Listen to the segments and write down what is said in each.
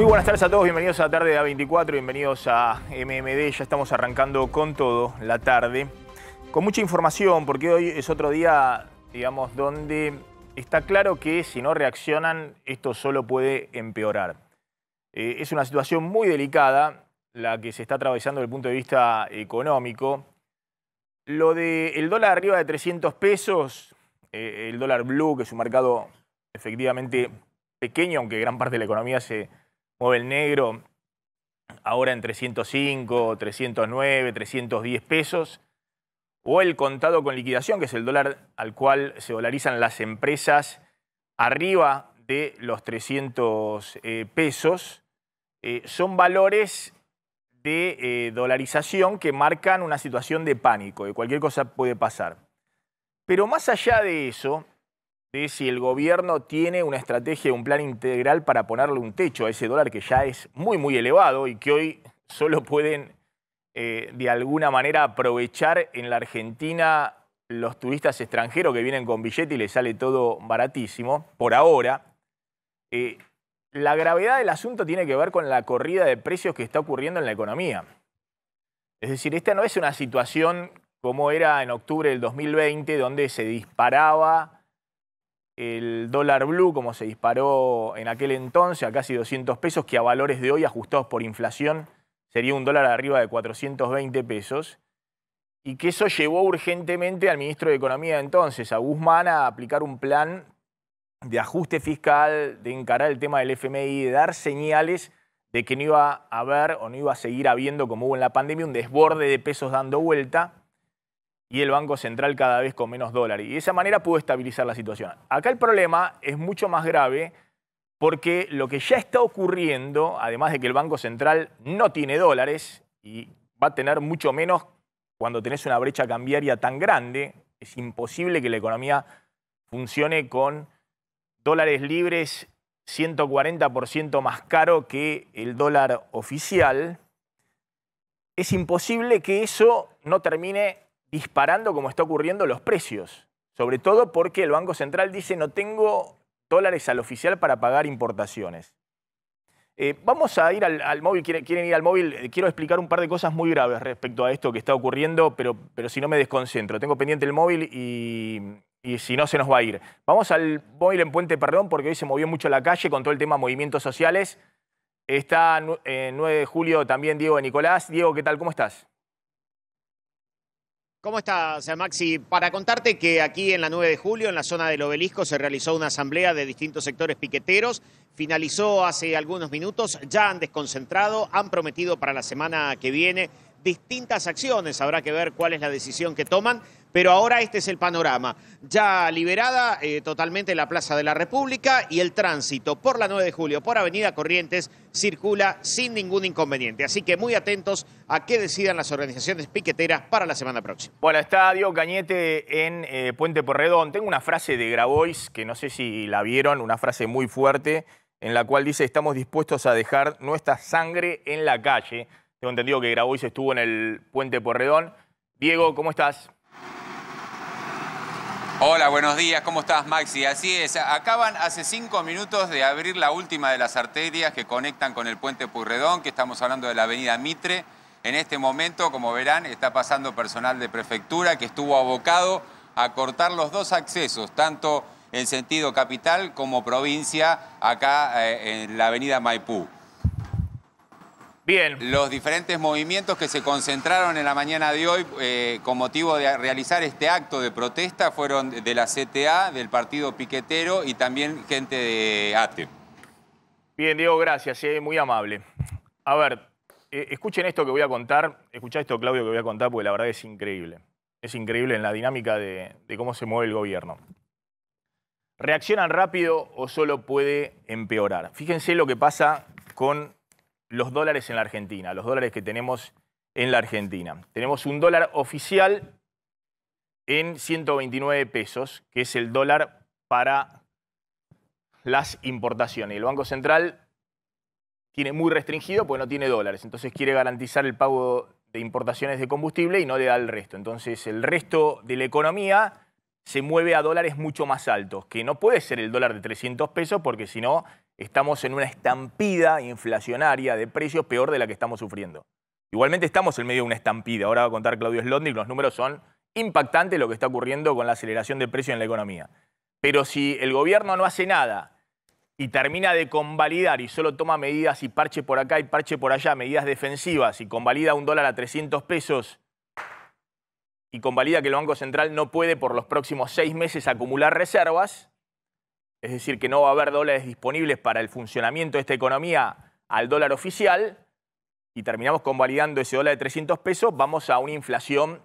Muy buenas tardes a todos, bienvenidos a la Tarde de A24, bienvenidos a MMD, ya estamos arrancando con todo la tarde, con mucha información, porque hoy es otro día, digamos, donde está claro que si no reaccionan, esto solo puede empeorar. Eh, es una situación muy delicada la que se está atravesando desde el punto de vista económico. Lo del dólar arriba de 300 pesos, eh, el dólar blue, que es un mercado efectivamente pequeño, aunque gran parte de la economía se mueve el negro ahora en 305, 309, 310 pesos, o el contado con liquidación, que es el dólar al cual se dolarizan las empresas arriba de los 300 eh, pesos, eh, son valores de eh, dolarización que marcan una situación de pánico, de cualquier cosa puede pasar. Pero más allá de eso, si el gobierno tiene una estrategia, un plan integral para ponerle un techo a ese dólar que ya es muy, muy elevado y que hoy solo pueden eh, de alguna manera aprovechar en la Argentina los turistas extranjeros que vienen con billete y les sale todo baratísimo, por ahora. Eh, la gravedad del asunto tiene que ver con la corrida de precios que está ocurriendo en la economía. Es decir, esta no es una situación como era en octubre del 2020, donde se disparaba el dólar blue, como se disparó en aquel entonces, a casi 200 pesos, que a valores de hoy, ajustados por inflación, sería un dólar arriba de 420 pesos, y que eso llevó urgentemente al ministro de Economía entonces, a Guzmán, a aplicar un plan de ajuste fiscal, de encarar el tema del FMI, de dar señales de que no iba a haber o no iba a seguir habiendo, como hubo en la pandemia, un desborde de pesos dando vuelta y el Banco Central cada vez con menos dólares. Y de esa manera pudo estabilizar la situación. Acá el problema es mucho más grave porque lo que ya está ocurriendo, además de que el Banco Central no tiene dólares y va a tener mucho menos cuando tenés una brecha cambiaria tan grande, es imposible que la economía funcione con dólares libres 140% más caro que el dólar oficial, es imposible que eso no termine disparando como está ocurriendo los precios, sobre todo porque el Banco Central dice no tengo dólares al oficial para pagar importaciones. Eh, vamos a ir al, móvil, ¿Quieren, ir al móvil, eh, quiero explicar un par de cosas muy graves respecto a esto que está ocurriendo, pero, pero si no me desconcentro, tengo pendiente el móvil y, si no se nos va a ir. Vamos al móvil en Puente perdón, porque hoy se movió mucho la calle con todo el tema de movimientos sociales. Está en eh, 9 de julio también Diego Nicolás. Diego, ¿qué tal? ¿Cómo estás? ¿Cómo estás, eh, Maxi? Para contarte que aquí en la 9 de julio, en la zona del obelisco, se realizó una asamblea de distintos sectores piqueteros. Finalizó hace algunos minutos, ya han desconcentrado, han prometido para la semana que viene distintas acciones. Habrá que ver cuál es la decisión que toman pero ahora este es el panorama. Ya liberada eh, totalmente la Plaza de la República y el tránsito por la 9 de julio, por Avenida Corrientes, circula sin ningún inconveniente. Así que muy atentos a qué decidan las organizaciones piqueteras para la semana próxima. Bueno, está Diego Cañete en eh, Puente Porredón. Tengo una frase de Grabois que no sé si la vieron, una frase muy fuerte en la cual dice estamos dispuestos a dejar nuestra sangre en la calle. Tengo entendido que Grabois estuvo en el Puente Porredón. Diego, ¿cómo estás? Hola, buenos días, ¿cómo estás Maxi? Así es, acaban hace cinco minutos de abrir la última de las arterias que conectan con el puente Purredón, que estamos hablando de la avenida Mitre. En este momento, como verán, está pasando personal de prefectura que estuvo abocado a cortar los dos accesos, tanto en sentido capital como provincia, acá eh, en la avenida Maipú. Los diferentes movimientos que se concentraron en la mañana de hoy eh, con motivo de realizar este acto de protesta fueron de la CTA, del partido piquetero y también gente de ATE. Bien, Diego, gracias, eh, muy amable. A ver, eh, escuchen esto que voy a contar, escuchá esto, Claudio, que voy a contar porque la verdad es increíble. Es increíble en la dinámica de cómo se mueve el gobierno. ¿Reaccionan rápido o solo puede empeorar? Fíjense lo que pasa con los dólares en la Argentina, los dólares que tenemos en la Argentina. Tenemos un dólar oficial en 129 pesos, que es el dólar para las importaciones. El Banco Central tiene muy restringido porque no tiene dólares, entonces quiere garantizar el pago de importaciones de combustible y no le da el resto. Entonces el resto de la economía se mueve a dólares mucho más altos, que no puede ser el dólar de 300 pesos porque si no estamos en una estampida inflacionaria de precios peor de la que estamos sufriendo. Igualmente estamos en medio de una estampida. Ahora va a contar Claudio Slotnik, los números son impactantes lo que está ocurriendo con la aceleración de precios en la economía. Pero si el gobierno no hace nada y termina de convalidar y solo toma medidas y parche por acá y parche por allá, medidas defensivas y convalida un dólar a 300 pesos y convalida que el Banco Central no puede por los próximos seis meses acumular reservas, es decir, que no va a haber dólares disponibles para el funcionamiento de esta economía al dólar oficial, y terminamos convalidando ese dólar de 300 pesos, vamos a una inflación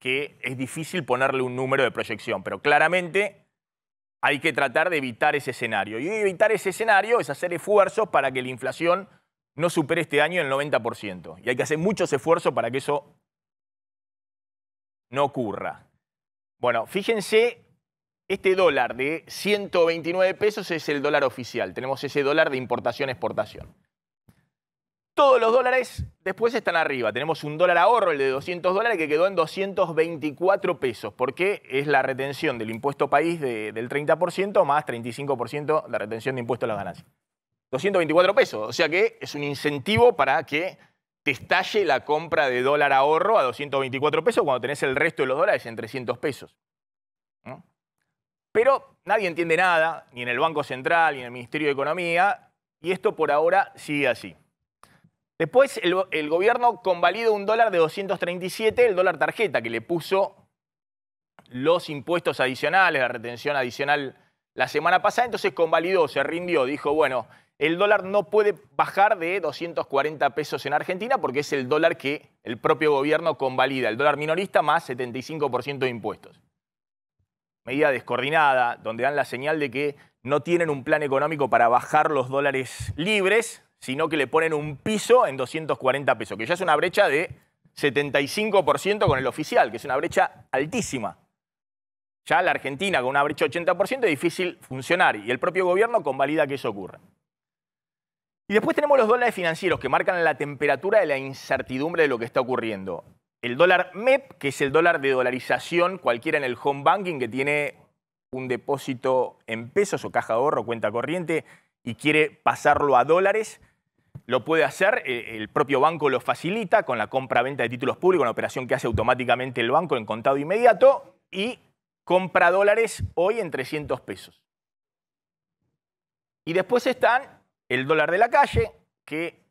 que es difícil ponerle un número de proyección, pero claramente hay que tratar de evitar ese escenario. Y evitar ese escenario es hacer esfuerzos para que la inflación no supere este año el 90%. Y hay que hacer muchos esfuerzos para que eso no ocurra. Bueno, fíjense este dólar de 129 pesos es el dólar oficial. Tenemos ese dólar de importación-exportación. Todos los dólares después están arriba. Tenemos un dólar ahorro, el de 200 dólares, que quedó en 224 pesos, porque es la retención del impuesto país del 30% más 35% la retención de impuesto a las ganancias. 224 pesos, o sea que es un incentivo para que te estalle la compra de dólar ahorro a 224 pesos cuando tenés el resto de los dólares en 300 pesos. Pero nadie entiende nada, ni en el Banco Central, ni en el Ministerio de Economía, y esto por ahora sigue así. Después el, gobierno convalida un dólar de 237, el dólar tarjeta, que le puso los impuestos adicionales, la retención adicional la semana pasada, entonces convalidó, se rindió, dijo, bueno, el dólar no puede bajar de 240 pesos en Argentina porque es el dólar que el propio gobierno convalida, el dólar minorista más 75% de impuestos medida descoordinada, donde dan la señal de que no tienen un plan económico para bajar los dólares libres, sino que le ponen un piso en 240 pesos, que ya es una brecha de 75% con el oficial, que es una brecha altísima. Ya la Argentina con una brecha de 80% es difícil funcionar y el propio gobierno convalida que eso ocurra. Y después tenemos los dólares financieros que marcan la temperatura de la incertidumbre de lo que está ocurriendo el dólar MEP, que es el dólar de dolarización cualquiera en el home banking que tiene un depósito en pesos o caja de ahorro, cuenta corriente, y quiere pasarlo a dólares, lo puede hacer, eh, el propio banco lo facilita con la compra-venta de títulos públicos, una operación que hace automáticamente el banco en contado inmediato, y compra dólares hoy en 300 pesos. Y después están el dólar de la calle, que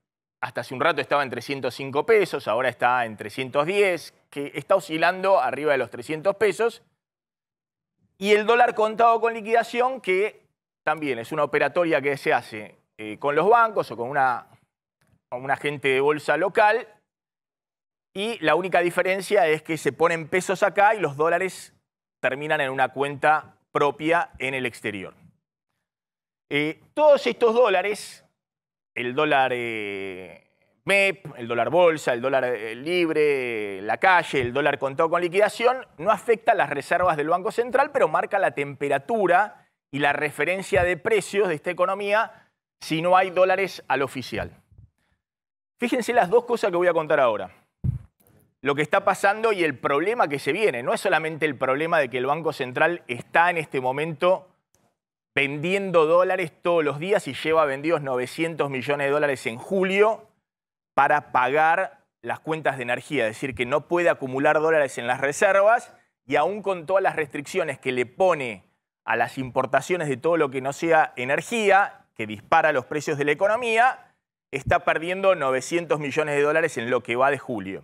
hasta hace un rato estaba en 305 pesos, ahora está en 310, que está oscilando arriba de los 300 pesos. Y el dólar contado con liquidación, que también es una operatoria que se hace eh, con los bancos o con una, con agente de bolsa local. Y la única diferencia es que se ponen pesos acá y los dólares terminan en una cuenta propia en el exterior. Eh, todos estos dólares el dólar eh, MEP, el dólar bolsa, el dólar eh, libre, la calle, el dólar contado con liquidación, no afecta las reservas del Banco Central, pero marca la temperatura y la referencia de precios de esta economía si no hay dólares al oficial. Fíjense las dos cosas que voy a contar ahora. Lo que está pasando y el problema que se viene. No es solamente el problema de que el Banco Central está en este momento vendiendo dólares todos los días y lleva vendidos 900 millones de dólares en julio para pagar las cuentas de energía, es decir, que no puede acumular dólares en las reservas y aún con todas las restricciones que le pone a las importaciones de todo lo que no sea energía, que dispara los precios de la economía, está perdiendo 900 millones de dólares en lo que va de julio.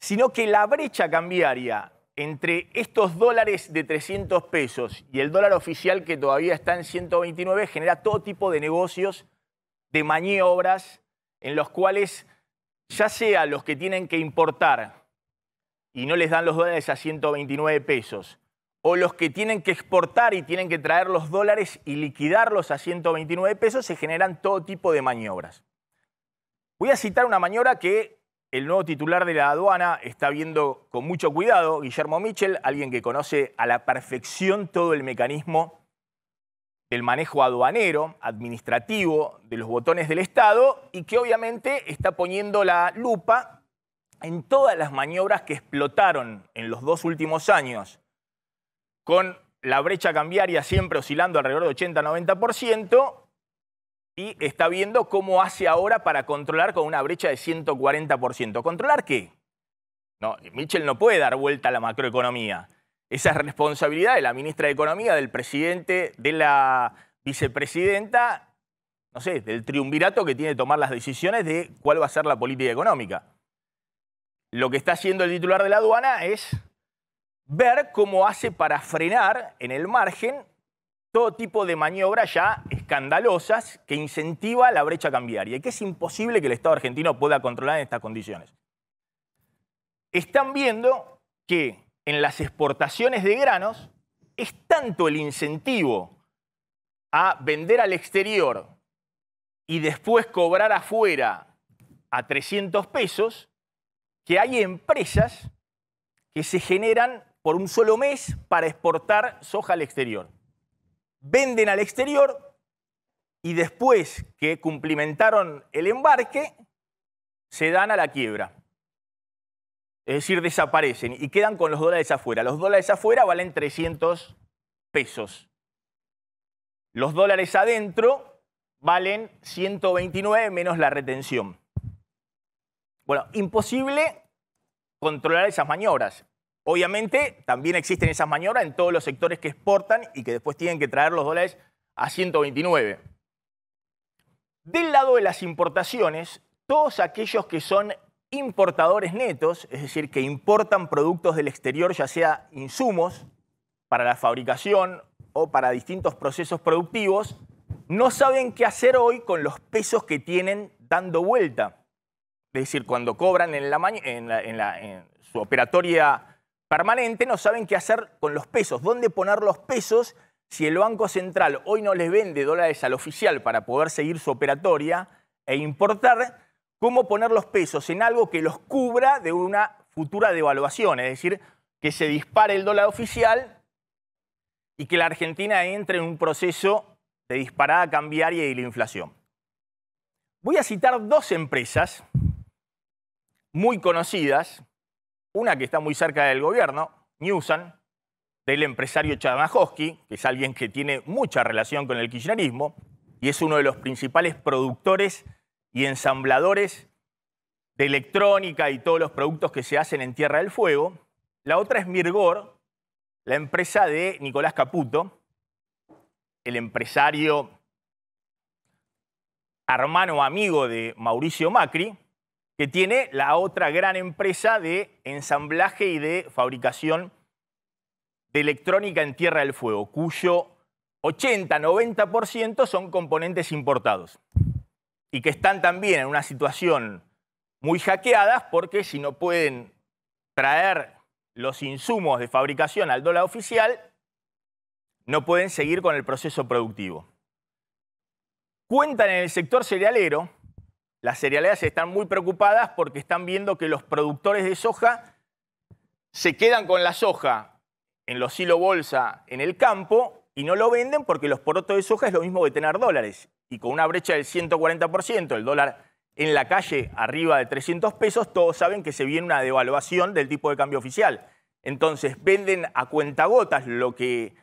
Sino que la brecha cambiaria entre estos dólares de 300 pesos y el dólar oficial que todavía está en 129 genera todo tipo de negocios, de maniobras, en los cuales ya sea los que tienen que importar y no les dan los dólares a 129 pesos, o los que tienen que exportar y tienen que traer los dólares y liquidarlos a 129 pesos, se generan todo tipo de maniobras. Voy a citar una maniobra que el nuevo titular de la aduana está viendo con mucho cuidado, Guillermo Michel, alguien que conoce a la perfección todo el mecanismo del manejo aduanero, administrativo, de los botones del Estado y que obviamente está poniendo la lupa en todas las maniobras que explotaron en los dos últimos años, con la brecha cambiaria siempre oscilando alrededor de 80-90%, y está viendo cómo hace ahora para controlar con una brecha de 140%. ¿Controlar qué? No, Mitchell no puede dar vuelta a la macroeconomía. Esa es responsabilidad de la ministra de Economía, del presidente, de la vicepresidenta, no sé, del triunvirato que tiene que tomar las decisiones de cuál va a ser la política económica. Lo que está haciendo el titular de la aduana es ver cómo hace para frenar en el margen todo tipo de maniobras ya escandalosas que incentiva la brecha cambiaria y que es imposible que el Estado argentino pueda controlar en estas condiciones. Están viendo que en las exportaciones de granos es tanto el incentivo a vender al exterior y después cobrar afuera a 300 pesos que hay empresas que se generan por un solo mes para exportar soja al exterior venden al exterior y después que cumplimentaron el embarque, se dan a la quiebra. Es decir, desaparecen y quedan con los dólares afuera. Los dólares afuera valen 300 pesos. Los dólares adentro valen 129 menos la retención. Bueno, imposible controlar esas maniobras. Obviamente, también existen esas maniobras en todos los sectores que exportan y que después tienen que traer los dólares a 129. Del lado de las importaciones, todos aquellos que son importadores netos, es decir, que importan productos del exterior, ya sea insumos para la fabricación o para distintos procesos productivos, no saben qué hacer hoy con los pesos que tienen dando vuelta. Es decir, cuando cobran en, la, en, la, su operatoria permanente, no saben qué hacer con los pesos, dónde poner los pesos si el Banco Central hoy no les vende dólares al oficial para poder seguir su operatoria e importar, cómo poner los pesos en algo que los cubra de una futura devaluación, es decir, que se dispare el dólar oficial y que la Argentina entre en un proceso de disparada cambiaria y la inflación. Voy a citar dos empresas muy conocidas una que está muy cerca del gobierno, Newsan, del empresario Chamajoski, que es alguien que tiene mucha relación con el kirchnerismo y es uno de los principales productores y ensambladores de electrónica y todos los productos que se hacen en Tierra del Fuego. La otra es Mirgor, la empresa de Nicolás Caputo, el empresario hermano amigo de Mauricio Macri, que tiene la otra gran empresa de ensamblaje y de fabricación de electrónica en Tierra del Fuego, cuyo 80-90% son componentes importados y que están también en una situación muy hackeadas porque si no pueden traer los insumos de fabricación al dólar oficial, no pueden seguir con el proceso productivo. Cuentan en el sector cerealero las cerealeras están muy preocupadas porque están viendo que los productores de soja se quedan con la soja en los silo bolsa en el campo y no lo venden porque los porotos de soja es lo mismo que tener dólares. Y con una brecha del 140%, el dólar en la calle arriba de 300 pesos, todos saben que se viene una devaluación del tipo de cambio oficial. Entonces venden a cuentagotas lo que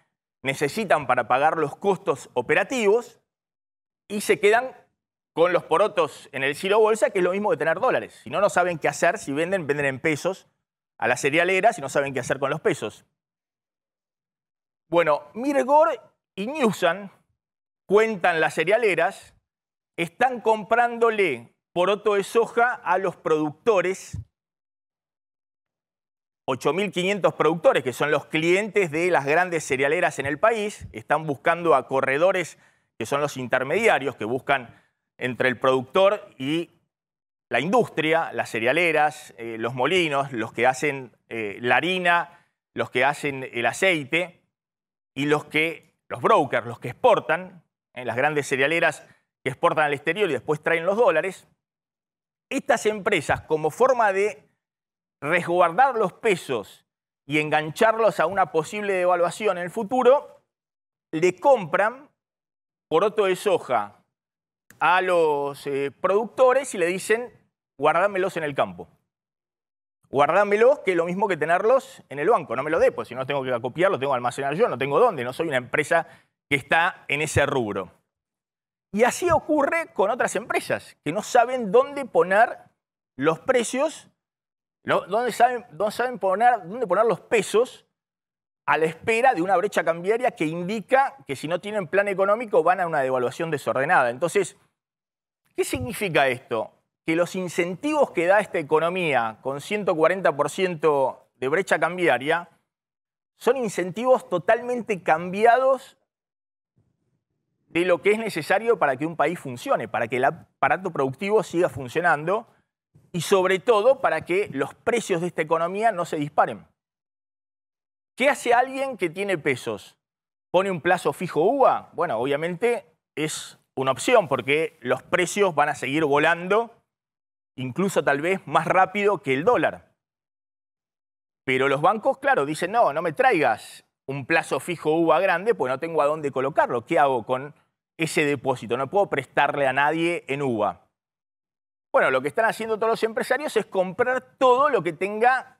necesitan para pagar los costos operativos y se quedan con los porotos en el silo bolsa, que es lo mismo que tener dólares. Si no, no saben qué hacer. Si venden, venden en pesos a las cerealeras si no saben qué hacer con los pesos. Bueno, Mirgor y Newsan cuentan las cerealeras, están comprándole poroto de soja a los productores, 8.500 productores, que son los clientes de las grandes cerealeras en el país, están buscando a corredores, que son los intermediarios, que buscan entre el productor y la industria, las cerealeras, eh, los molinos, los que hacen eh, la harina, los que hacen el aceite y los que, los brokers, los que exportan, en eh, las grandes cerealeras que exportan al exterior y después traen los dólares, estas empresas como forma de resguardar los pesos y engancharlos a una posible devaluación en el futuro, le compran poroto de soja a los eh, productores y le dicen, guardámelos en el campo. Guardámelos, que es lo mismo que tenerlos en el banco. No me lo dé, pues si no tengo que copiar, lo tengo que almacenar yo, no tengo dónde, no soy una empresa que está en ese rubro. Y así ocurre con otras empresas, que no saben dónde poner los precios, dónde saben, dónde saben poner, dónde poner los pesos a la espera de una brecha cambiaria que indica que si no tienen plan económico van a una devaluación desordenada. Entonces, ¿Qué significa esto? Que los incentivos que da esta economía con 140% de brecha cambiaria son incentivos totalmente cambiados de lo que es necesario para que un país funcione, para que el aparato productivo siga funcionando y sobre todo para que los precios de esta economía no se disparen. ¿Qué hace alguien que tiene pesos? ¿Pone un plazo fijo UVA? Bueno, obviamente es una opción porque los precios van a seguir volando, incluso tal vez más rápido que el dólar. Pero los bancos, claro, dicen, no, no me traigas un plazo fijo UVA grande, pues no tengo a dónde colocarlo. ¿Qué hago con ese depósito? No puedo prestarle a nadie en UVA. Bueno, lo que están haciendo todos los empresarios es comprar todo lo que tenga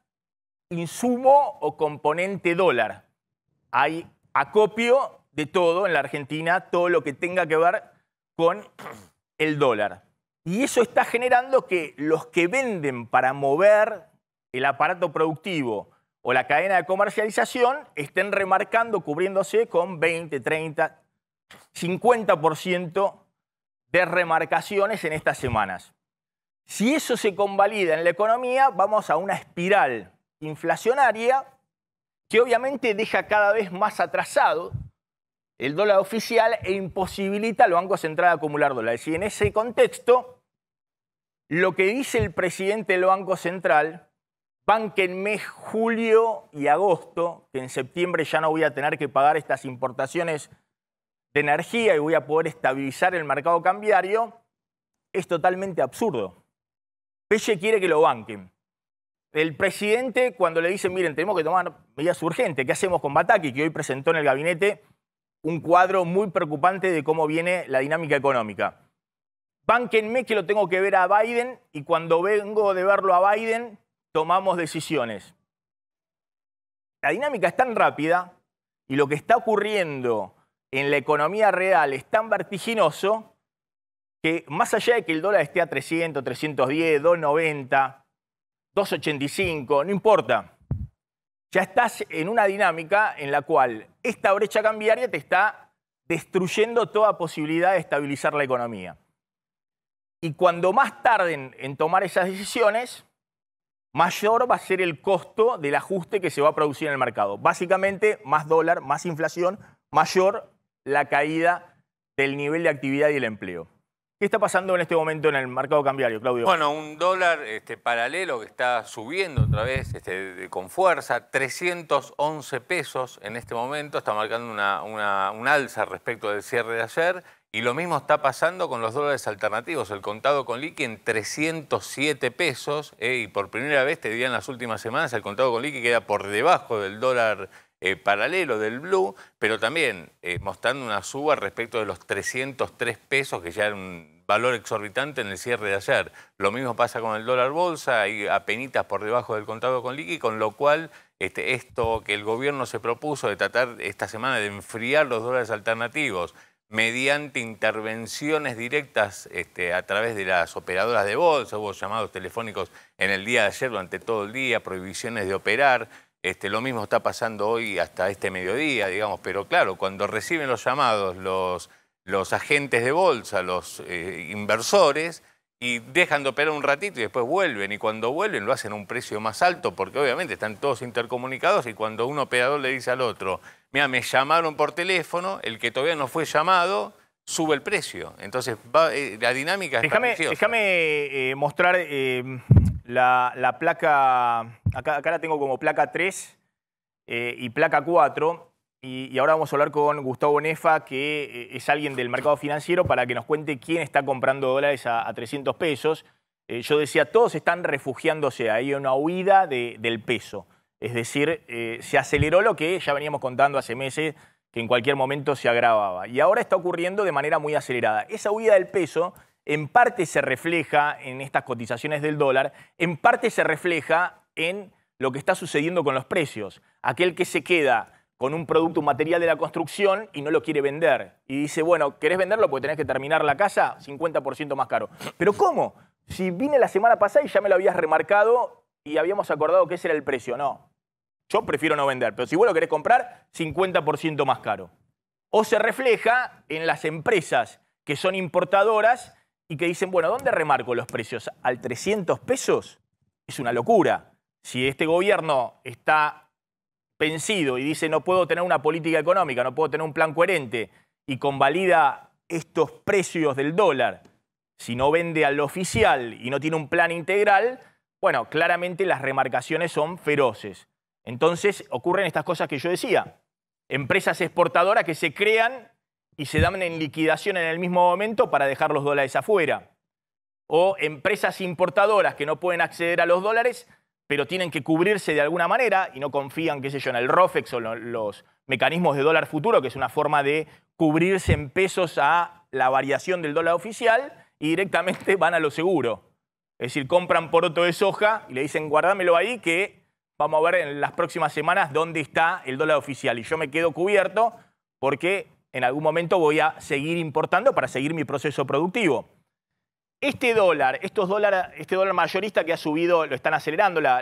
insumo o componente dólar. Hay acopio de todo en la Argentina, todo lo que tenga que ver con el dólar. Y eso está generando que los que venden para mover el aparato productivo o la cadena de comercialización estén remarcando, cubriéndose con 20, 30, 50% de remarcaciones en estas semanas. Si eso se convalida en la economía, vamos a una espiral inflacionaria que obviamente deja cada vez más atrasado el dólar oficial e imposibilita al Banco Central acumular dólares. Y en ese contexto, lo que dice el presidente del Banco Central, mes julio y agosto, que en septiembre ya no voy a tener que pagar estas importaciones de energía y voy a poder estabilizar el mercado cambiario, es totalmente absurdo. Pelle quiere que lo banquen. El presidente, cuando le dice, miren, tenemos que tomar medidas urgentes, ¿qué hacemos con Bataki, que hoy presentó en el gabinete un cuadro muy preocupante de cómo viene la dinámica económica. Bánquenme que lo tengo que ver a Biden y cuando vengo de verlo a Biden tomamos decisiones. La dinámica es tan rápida y lo que está ocurriendo en la economía real es tan vertiginoso que más allá de que el dólar esté a 300, 310, 290, 285, no importa, ya estás en una dinámica en la cual esta brecha cambiaria te está destruyendo toda posibilidad de estabilizar la economía. Y cuando más tarden en tomar esas decisiones, mayor va a ser el costo del ajuste que se va a producir en el mercado. Básicamente, más dólar, más inflación, mayor la caída del nivel de actividad y el empleo. ¿Qué está pasando en este momento en el mercado cambiario, Claudio? Bueno, un dólar este, paralelo que está subiendo otra vez este, con fuerza, 311 pesos en este momento, está marcando una, un alza respecto del cierre de ayer. Y lo mismo está pasando con los dólares alternativos, el contado con liqui en 307 pesos, eh, y por primera vez, te diría en las últimas semanas, el contado con liqui queda por debajo del dólar eh, paralelo del Blue, pero también eh, mostrando una suba respecto de los 303 pesos, que ya era un valor exorbitante en el cierre de ayer. Lo mismo pasa con el dólar bolsa, hay apenitas por debajo del contado con liqui, con lo cual este, esto que el gobierno se propuso de tratar esta semana de enfriar los dólares alternativos mediante intervenciones directas este, a través de las operadoras de bolsa, hubo llamados telefónicos en el día de ayer durante todo el día, prohibiciones de operar, este, lo mismo está pasando hoy hasta este mediodía, digamos, pero claro, cuando reciben los llamados los, los agentes de bolsa, los eh, inversores, y dejan de operar un ratito y después vuelven, y cuando vuelven lo hacen a un precio más alto, porque obviamente están todos intercomunicados y cuando un operador le dice al otro, mira, me llamaron por teléfono, el que todavía no fue llamado, sube el precio. Entonces, eh, la dinámica es Déjame eh, mostrar la, placa, acá, la tengo como placa 3 eh, y placa 4. Y, ahora vamos a hablar con Gustavo Nefa, que eh, es alguien del mercado financiero, para que nos cuente quién está comprando dólares a, 300 pesos. Eh, yo decía, todos están refugiándose, hay una huida del peso. Es decir, se aceleró lo que ya veníamos contando hace meses, que en cualquier momento se agravaba. Y ahora está ocurriendo de manera muy acelerada. Esa huida del peso en parte se refleja en estas cotizaciones del dólar, en parte se refleja en lo que está sucediendo con los precios. Aquel que se queda con un producto, un material de la construcción y no lo quiere vender. Y dice, bueno, ¿querés venderlo? Porque tenés que terminar la casa 50% más caro. Pero ¿cómo? Si vine la semana pasada y ya me lo habías remarcado y habíamos acordado que ese era el precio. No, yo prefiero no vender, pero si vos lo querés comprar, 50% más caro. O se refleja en las empresas que son importadoras y que dicen, bueno, ¿dónde remarco los precios? ¿Al 300 pesos? Es una locura. Si este gobierno está vencido y dice no puedo tener una política económica, no puedo tener un plan coherente y convalida estos precios del dólar, si no vende al oficial y no tiene un plan integral, bueno, claramente las remarcaciones son feroces. Entonces ocurren estas cosas que yo decía, empresas exportadoras que se crean y se dan en liquidación en el mismo momento para dejar los dólares afuera. O empresas importadoras que no pueden acceder a los dólares, pero tienen que cubrirse de alguna manera y no confían, qué sé yo, en el ROFEX o los mecanismos de dólar futuro, que es una forma de cubrirse en pesos a la variación del dólar oficial y directamente van a lo seguro. Es decir, compran poroto de soja y le dicen, guárdamelo ahí que vamos a ver en las próximas semanas dónde está el dólar oficial. Y yo me quedo cubierto porque en algún momento voy a seguir importando para seguir mi proceso productivo. Este dólar, estos este dólar mayorista que ha subido, lo están acelerando, la,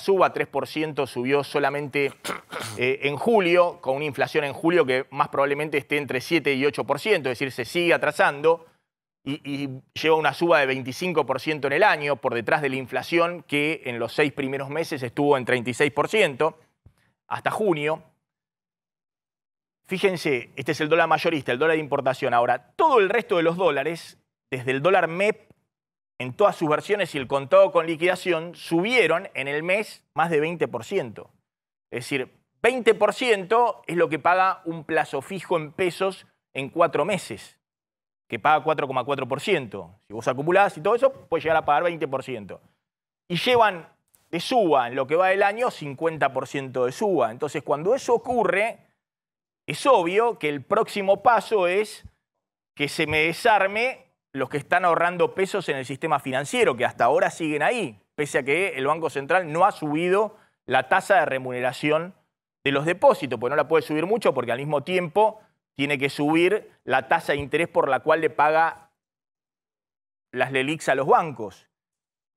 suba 3% subió solamente eh, en julio, con una inflación en julio que más probablemente esté entre 7 y 8%, es decir, se sigue atrasando y, y lleva una suba de 25% en el año, por detrás de la inflación que en los seis primeros meses estuvo en 36%, hasta junio. Fíjense, este es el dólar mayorista, el dólar de importación. Ahora, todo el resto de los dólares, desde el dólar MEP en todas sus versiones y el contado con liquidación, subieron en el mes más de 20%. Es decir, 20% es lo que paga un plazo fijo en pesos en cuatro meses, que paga 4,4%. Si vos acumulás y todo eso, puedes llegar a pagar 20%. Y llevan de suba en lo que va del año 50% de suba. Entonces, cuando eso ocurre, es obvio que el próximo paso es que se me desarme los que están ahorrando pesos en el sistema financiero, que hasta ahora siguen ahí, pese a que el Banco Central no ha subido la tasa de remuneración de los depósitos, pues no la puede subir mucho porque al mismo tiempo tiene que subir la tasa de interés por la cual le paga las LELIX a los bancos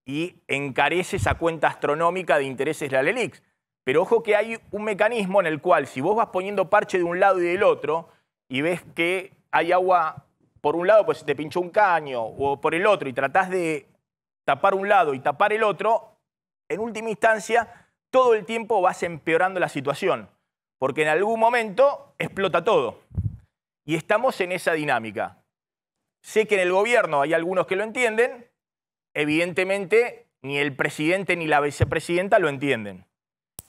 y encarece esa cuenta astronómica de intereses de la LELIX. Pero ojo que hay un mecanismo en el cual si vos vas poniendo parche de un lado y del otro y ves que hay agua por un lado, pues te pinchó un caño, o por el otro, y tratás de tapar un lado y tapar el otro, en última instancia, todo el tiempo vas empeorando la situación, porque en algún momento explota todo. Y estamos en esa dinámica. Sé que en el gobierno hay algunos que lo entienden, evidentemente ni el presidente ni la vicepresidenta lo entienden.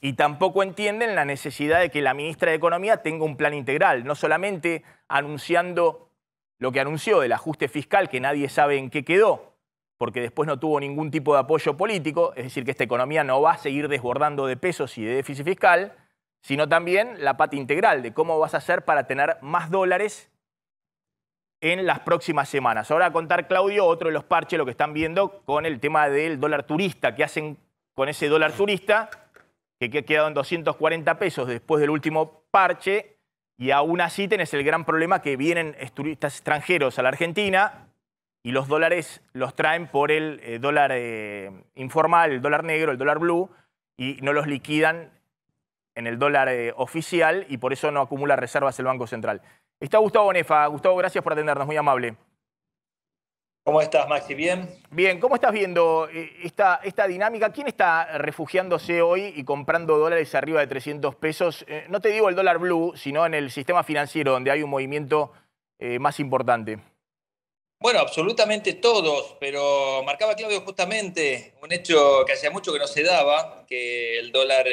Y tampoco entienden la necesidad de que la ministra de Economía tenga un plan integral, no solamente anunciando lo que anunció del ajuste fiscal, que nadie sabe en qué quedó, porque después no tuvo ningún tipo de apoyo político, es decir, que esta economía no va a seguir desbordando de pesos y de déficit fiscal, sino también la pata integral de cómo vas a hacer para tener más dólares en las próximas semanas. Ahora a contar Claudio otro de los parches, lo que están viendo con el tema del dólar turista, que hacen con ese dólar turista que ha quedado en 240 pesos después del último parche y aún así tenés el gran problema que vienen turistas extranjeros a la Argentina y los dólares los traen por el eh, dólar eh, informal, el dólar negro, el dólar blue, y no los liquidan en el dólar eh, oficial y por eso no acumula reservas el Banco Central. Está Gustavo Nefa. Gustavo, gracias por atendernos, muy amable. ¿Cómo estás, Maxi? ¿Bien? Bien, ¿cómo estás viendo eh, esta, esta dinámica? ¿Quién está refugiándose hoy y comprando dólares arriba de 300 pesos? Eh, no te digo el dólar blue, sino en el sistema financiero, donde hay un movimiento eh, más importante. Bueno, absolutamente todos, pero marcaba Claudio justamente un hecho que hacía mucho que no se daba, que el dólar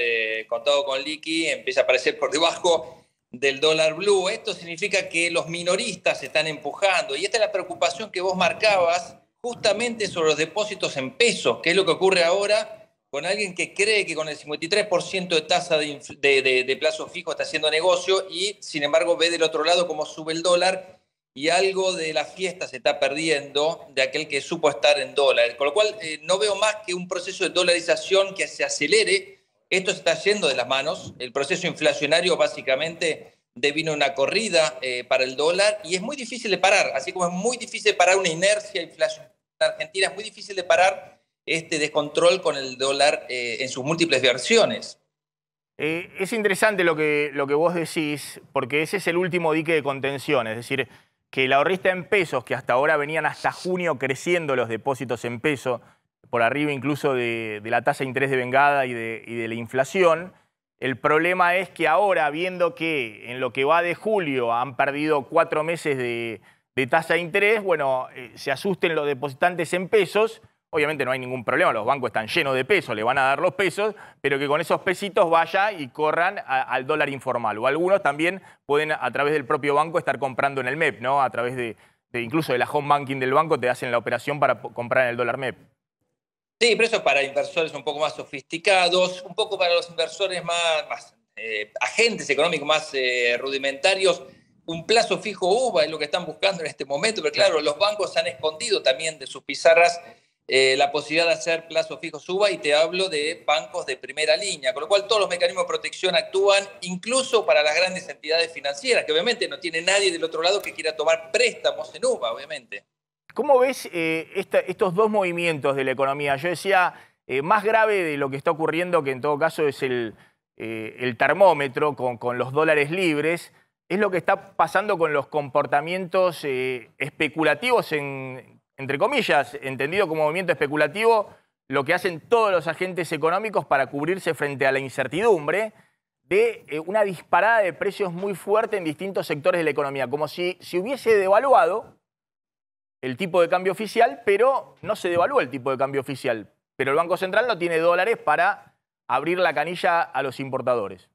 contado con liqui empieza a aparecer por debajo del dólar blue. Esto significa que los minoristas se están empujando y esta es la preocupación que vos marcabas justamente sobre los depósitos en pesos, que es lo que ocurre ahora con alguien que cree que con el 53% de tasa de, plazo fijo está haciendo negocio y sin embargo ve del otro lado cómo sube el dólar y algo de la fiesta se está perdiendo de aquel que supo estar en dólar. Con lo cual eh, no veo más que un proceso de dolarización que se acelere esto está yendo de las manos. El proceso inflacionario básicamente devino una corrida eh, para el dólar y es muy difícil de parar, así como es muy difícil de parar una inercia inflacionaria en Argentina, es muy difícil de parar este descontrol con el dólar eh, en sus múltiples versiones. Eh, es interesante lo que, lo que vos decís, porque ese es el último dique de contención, es decir, que la ahorrista en pesos, que hasta ahora venían hasta junio creciendo los depósitos en pesos, por arriba incluso de, la tasa de interés de vengada y de, la inflación. El problema es que ahora, viendo que en lo que va de julio han perdido cuatro meses de, tasa de interés, bueno, eh, se asusten los depositantes en pesos. Obviamente no hay ningún problema, los bancos están llenos de pesos, le van a dar los pesos, pero que con esos pesitos vaya y corran al dólar informal. O algunos también pueden a través del propio banco estar comprando en el MEP, ¿no? A través de, de incluso de la home banking del banco te hacen la operación para comprar en el dólar MEP. Sí, pero eso para inversores un poco más sofisticados, un poco para los inversores más, más eh, agentes económicos más eh, rudimentarios. Un plazo fijo UVA es lo que están buscando en este momento, pero claro, los bancos han escondido también de sus pizarras eh, la posibilidad de hacer plazos fijos UVA, y te hablo de bancos de primera línea, con lo cual todos los mecanismos de protección actúan incluso para las grandes entidades financieras, que obviamente no tiene nadie del otro lado que quiera tomar préstamos en UVA, obviamente. ¿Cómo ves eh, estos dos movimientos de la economía? Yo decía, eh, más grave de lo que está ocurriendo, que en todo caso es el, eh, termómetro con, los dólares libres, es lo que está pasando con los comportamientos especulativos, entre comillas, entendido como movimiento especulativo, lo que hacen todos los agentes económicos para cubrirse frente a la incertidumbre de una disparada de precios muy fuerte en distintos sectores de la economía, como si, se hubiese devaluado el tipo de cambio oficial, pero no se devalúa el tipo de cambio oficial. Pero el Banco Central no tiene dólares para abrir la canilla a los importadores.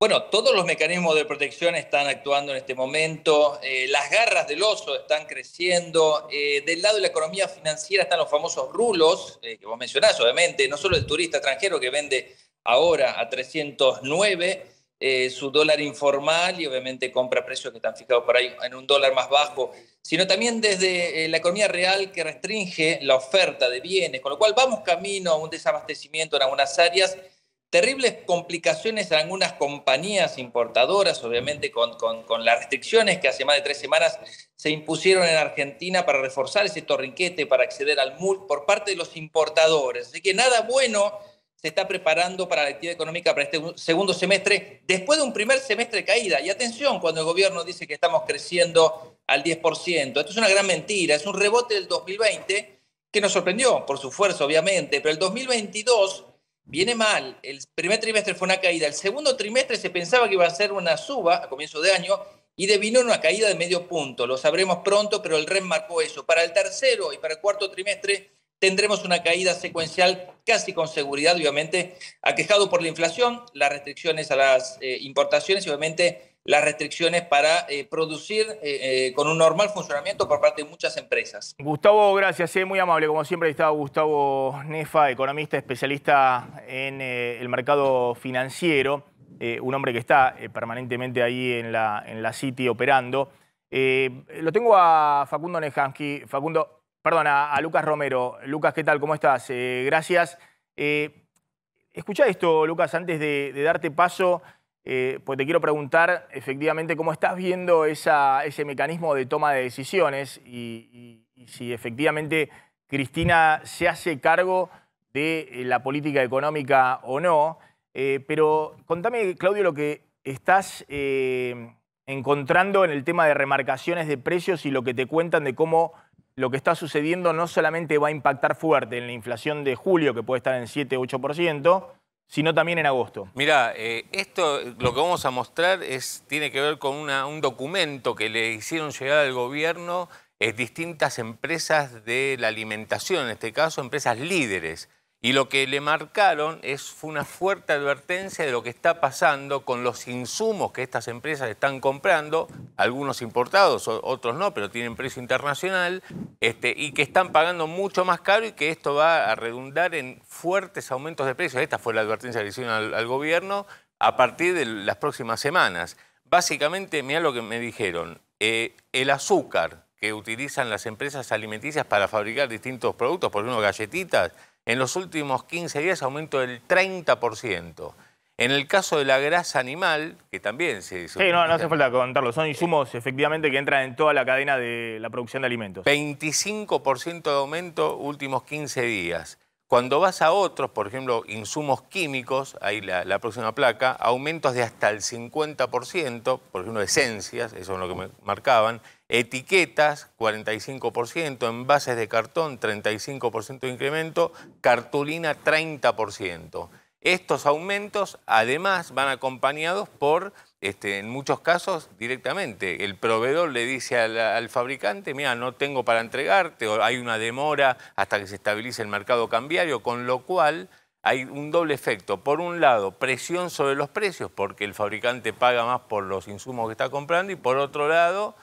Bueno, todos los mecanismos de protección están actuando en este momento, eh, las garras del oso están creciendo, eh, del lado de la economía financiera están los famosos rulos, eh, que vos mencionás obviamente, no solo el turista extranjero que vende ahora a 309, eh, su dólar informal y obviamente compra precios que están fijados por ahí en un dólar más bajo, sino también desde eh, la economía real que restringe la oferta de bienes, con lo cual vamos camino a un desabastecimiento en algunas áreas, terribles complicaciones en algunas compañías importadoras, obviamente con, las restricciones que hace más de tres semanas se impusieron en Argentina para reforzar ese torrinquete, para acceder al MUL por parte de los importadores. Así que nada bueno se está preparando para la actividad económica para este segundo semestre, después de un primer semestre de caída. Y atención, cuando el gobierno dice que estamos creciendo al 10%, esto es una gran mentira, es un rebote del 2020 que nos sorprendió por su fuerza, obviamente, pero el 2022 viene mal. El primer trimestre fue una caída, el segundo trimestre se pensaba que iba a ser una suba a comienzo de año y devino una caída de medio punto. Lo sabremos pronto, pero el REM marcó eso. Para el tercero y para el cuarto trimestre tendremos una caída secuencial casi con seguridad, obviamente, aquejado por la inflación, las restricciones a las eh, importaciones y obviamente las restricciones para eh, producir eh, con un normal funcionamiento por parte de muchas empresas. Gustavo, gracias, muy amable. Como siempre ha Gustavo Nefa, economista especialista en el mercado financiero, un hombre que está permanentemente ahí en la, en la City operando. lo tengo a Facundo Nejansky. Facundo, perdón, a, Lucas Romero. Lucas, ¿qué tal? ¿Cómo estás? Eh, gracias. Eh, escucha esto, Lucas, antes de, darte paso, eh, pues te quiero preguntar efectivamente cómo estás viendo ese mecanismo de toma de decisiones y, si efectivamente Cristina se hace cargo de la política económica o no. pero contame, Claudio, lo que estás encontrando en el tema de remarcaciones de precios y lo que te cuentan de cómo lo que está sucediendo no solamente va a impactar fuerte en la inflación de julio, que puede estar en 7-8%, sino también en agosto. Mirá, eh, esto lo que vamos a mostrar es, tiene que ver con un documento que le hicieron llegar al gobierno eh, distintas empresas de la alimentación, en este caso empresas líderes. Y lo que le marcaron es, fue una fuerte advertencia de lo que está pasando con los insumos que estas empresas están comprando, algunos importados, otros no, pero tienen precio internacional, este, y que están pagando mucho más caro y que esto va a redundar en fuertes aumentos de precios. Esta fue la advertencia que le hicieron al, gobierno a partir de las próximas semanas. Básicamente, mira lo que me dijeron, eh, el azúcar que utilizan las empresas alimenticias para fabricar distintos productos, por ejemplo, galletitas, en los últimos 15 días aumento del 30%. En el caso de la grasa animal, que también se... Sí, no, no hace falta contarlo. Son insumos, efectivamente, que entran en toda la cadena de la producción de alimentos. 25% de aumento últimos 15 días. Cuando vas a otros, por ejemplo, insumos químicos, ahí la, la próxima placa, aumentos de hasta el 50%, por ejemplo, esencias, eso es lo que me marcaban, Etiquetas, 45%, envases de cartón, 35% de incremento, cartulina, 30%. Estos aumentos además van acompañados por, este, en muchos casos, directamente. El proveedor le dice al, al fabricante, mira, no tengo para entregarte, o hay una demora hasta que se estabilice el mercado cambiario, con lo cual hay un doble efecto. Por un lado, presión sobre los precios, porque el fabricante paga más por los insumos que está comprando, y por otro lado,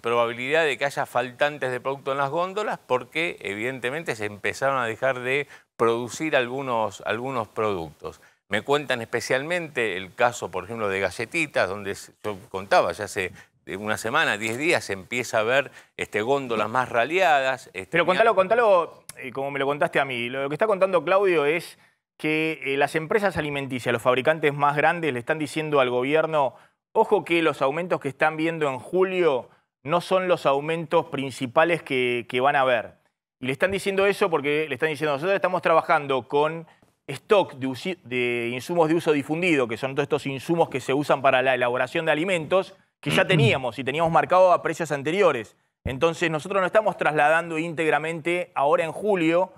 probabilidad de que haya faltantes de producto en las góndolas porque evidentemente se empezaron a dejar de producir algunos, algunos productos. Me cuentan especialmente el caso, por ejemplo, de galletitas, donde yo contaba ya hace una semana, 10 días, se empieza a ver este, góndolas más raleadas. Este, Pero contalo, contalo eh, como me lo contaste a mí. Lo que está contando Claudio es que eh, las empresas alimenticias, los fabricantes más grandes, le están diciendo al gobierno Ojo que los aumentos que están viendo en julio no son los aumentos principales que, van a haber. Y le están diciendo eso porque le están diciendo, nosotros estamos trabajando con stock de, de, insumos de uso difundido, que son todos estos insumos que se usan para la elaboración de alimentos, que ya teníamos y teníamos marcado a precios anteriores. Entonces nosotros no estamos trasladando íntegramente ahora en julio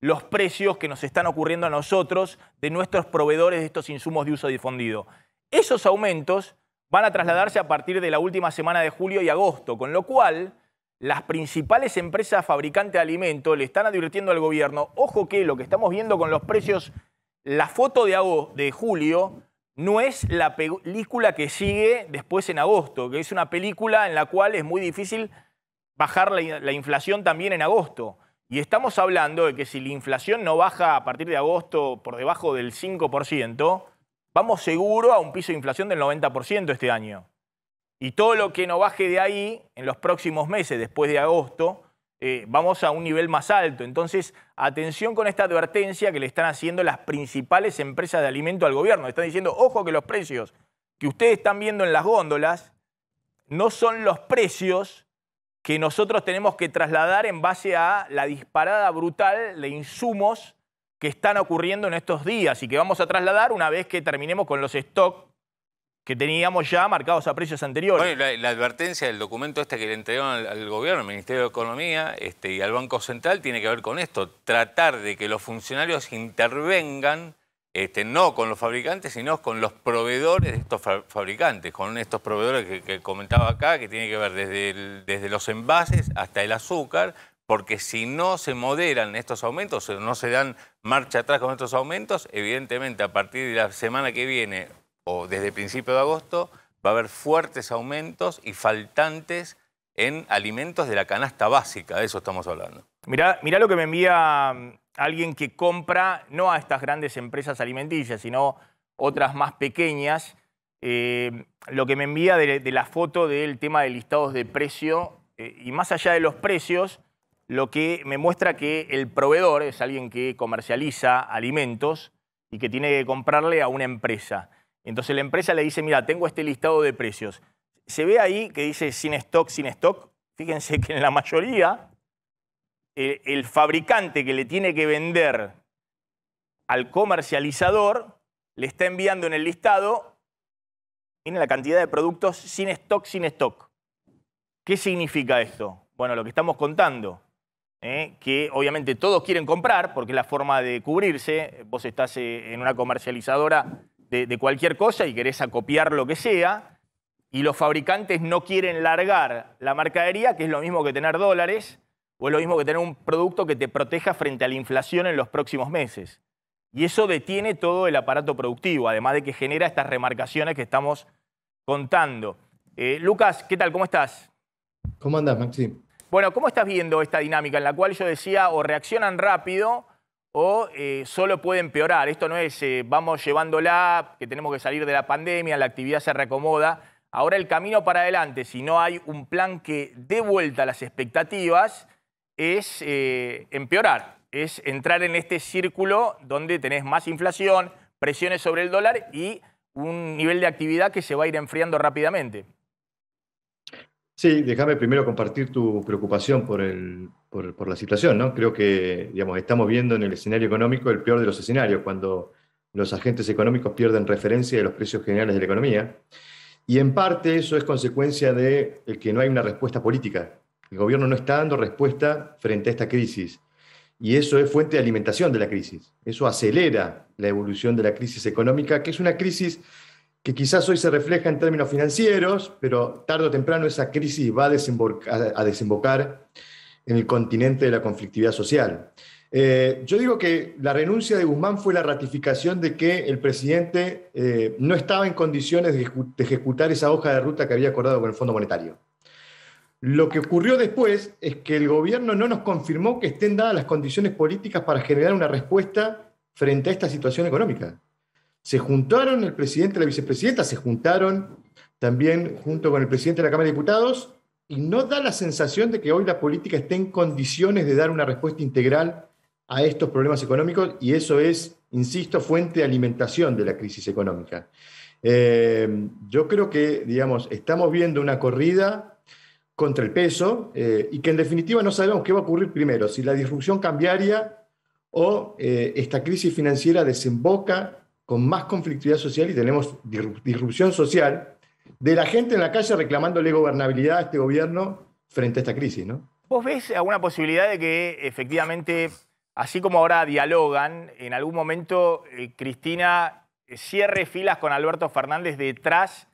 los precios que nos están ocurriendo a nosotros de nuestros proveedores de estos insumos de uso difundido. Esos aumentos van a trasladarse a partir de la última semana de julio y agosto, con lo cual las principales empresas fabricantes de alimentos le están advirtiendo al gobierno, ojo que lo que estamos viendo con los precios, la foto de, agosto, de julio no es la película que sigue después en agosto, que es una película en la cual es muy difícil bajar la, la inflación también en agosto. Y estamos hablando de que si la inflación no baja a partir de agosto por debajo del 5%, vamos seguro a un piso de inflación del 90% este año. Y todo lo que no baje de ahí, en los próximos meses, después de agosto, eh, vamos a un nivel más alto. Entonces, atención con esta advertencia que le están haciendo las principales empresas de alimento al gobierno. Están diciendo, ojo que los precios que ustedes están viendo en las góndolas no son los precios que nosotros tenemos que trasladar en base a la disparada brutal de insumos que están ocurriendo en estos días y que vamos a trasladar una vez que terminemos con los stocks que teníamos ya marcados a precios anteriores. Bueno, la, advertencia del documento este que le entregaron al, gobierno, al Ministerio de Economía este, y al Banco Central tiene que ver con esto, tratar de que los funcionarios intervengan este, no con los fabricantes, sino con los proveedores de estos fabricantes, con estos proveedores que, comentaba acá, que tiene que ver desde, desde los envases hasta el azúcar, porque si no se moderan estos aumentos, no se dan marcha atrás con estos aumentos, evidentemente a partir de la semana que viene o desde principio de agosto va a haber fuertes aumentos y faltantes en alimentos de la canasta básica, de eso estamos hablando. Mirá, lo que me envía mm, alguien que compra no a estas grandes empresas alimenticias, sino otras más pequeñas, eh, lo que me envía de, la foto del tema de listados de precio, eh, y más allá de los precios, lo que me muestra que el proveedor es alguien que comercializa alimentos y que tiene que comprarle a una empresa. Entonces la empresa le dice, mira, tengo este listado de precios. Se ve ahí que dice sin stock, sin stock. Fíjense que en la mayoría el, fabricante que le tiene que vender al comercializador le está enviando en el listado, miren la cantidad de productos sin stock, sin stock. ¿Qué significa esto? Bueno, lo que estamos contando ¿eh? que obviamente todos quieren comprar, porque es la forma de cubrirse. Vos estás eh, en una comercializadora de, cualquier cosa y querés acopiar lo que sea, y los fabricantes no quieren largar la mercadería, que es lo mismo que tener dólares, o es lo mismo que tener un producto que te proteja frente a la inflación en los próximos meses. Y eso detiene todo el aparato productivo, además de que genera estas remarcaciones que estamos contando. Eh, Lucas, ¿qué tal? ¿Cómo estás? ¿Cómo andas, Maxim? Bueno, ¿cómo estás viendo esta dinámica en la cual yo decía o reaccionan rápido o eh, solo puede empeorar? Esto no es eh, vamos llevándola, que tenemos que salir de la pandemia, la actividad se reacomoda. Ahora el camino para adelante, si no hay un plan que dé vuelta las expectativas, es eh, empeorar, es entrar en este círculo donde tenés más inflación, presiones sobre el dólar y un nivel de actividad que se va a ir enfriando rápidamente. Sí, déjame primero compartir tu preocupación por, el, por, la situación, ¿no? Creo que, digamos, estamos viendo en el escenario económico el peor de los escenarios, cuando los agentes económicos pierden referencia de los precios generales de la economía. Y en parte eso es consecuencia de que no hay una respuesta política. El gobierno no está dando respuesta frente a esta crisis. Y eso es fuente de alimentación de la crisis. Eso acelera la evolución de la crisis económica, que es una crisis que quizás hoy se refleja en términos financieros, pero tarde o temprano esa crisis va a, desembocar, en el continente de la conflictividad social. Eh, yo digo que la renuncia de Guzmán fue la ratificación de que el presidente eh, no estaba en condiciones de, ejecutar esa hoja de ruta que había acordado con el Fondo Monetario. Lo que ocurrió después es que el gobierno no nos confirmó que estén dadas las condiciones políticas para generar una respuesta frente a esta situación económica. Se juntaron el presidente y la vicepresidenta, se juntaron también junto con el presidente de la Cámara de Diputados y no da la sensación de que hoy la política esté en condiciones de dar una respuesta integral a estos problemas económicos y eso es, insisto, fuente de alimentación de la crisis económica. Eh, yo creo que, digamos, estamos viendo una corrida contra el peso eh, y que en definitiva no sabemos qué va a ocurrir primero, si la disrupción cambiaria o eh, esta crisis financiera desemboca con más conflictividad social y tenemos disrupción social de la gente en la calle reclamándole gobernabilidad a este gobierno frente a esta crisis, ¿no? ¿Vos ves alguna posibilidad de que efectivamente, así como ahora dialogan, en algún momento eh, Cristina eh, cierre filas con Alberto Fernández detrás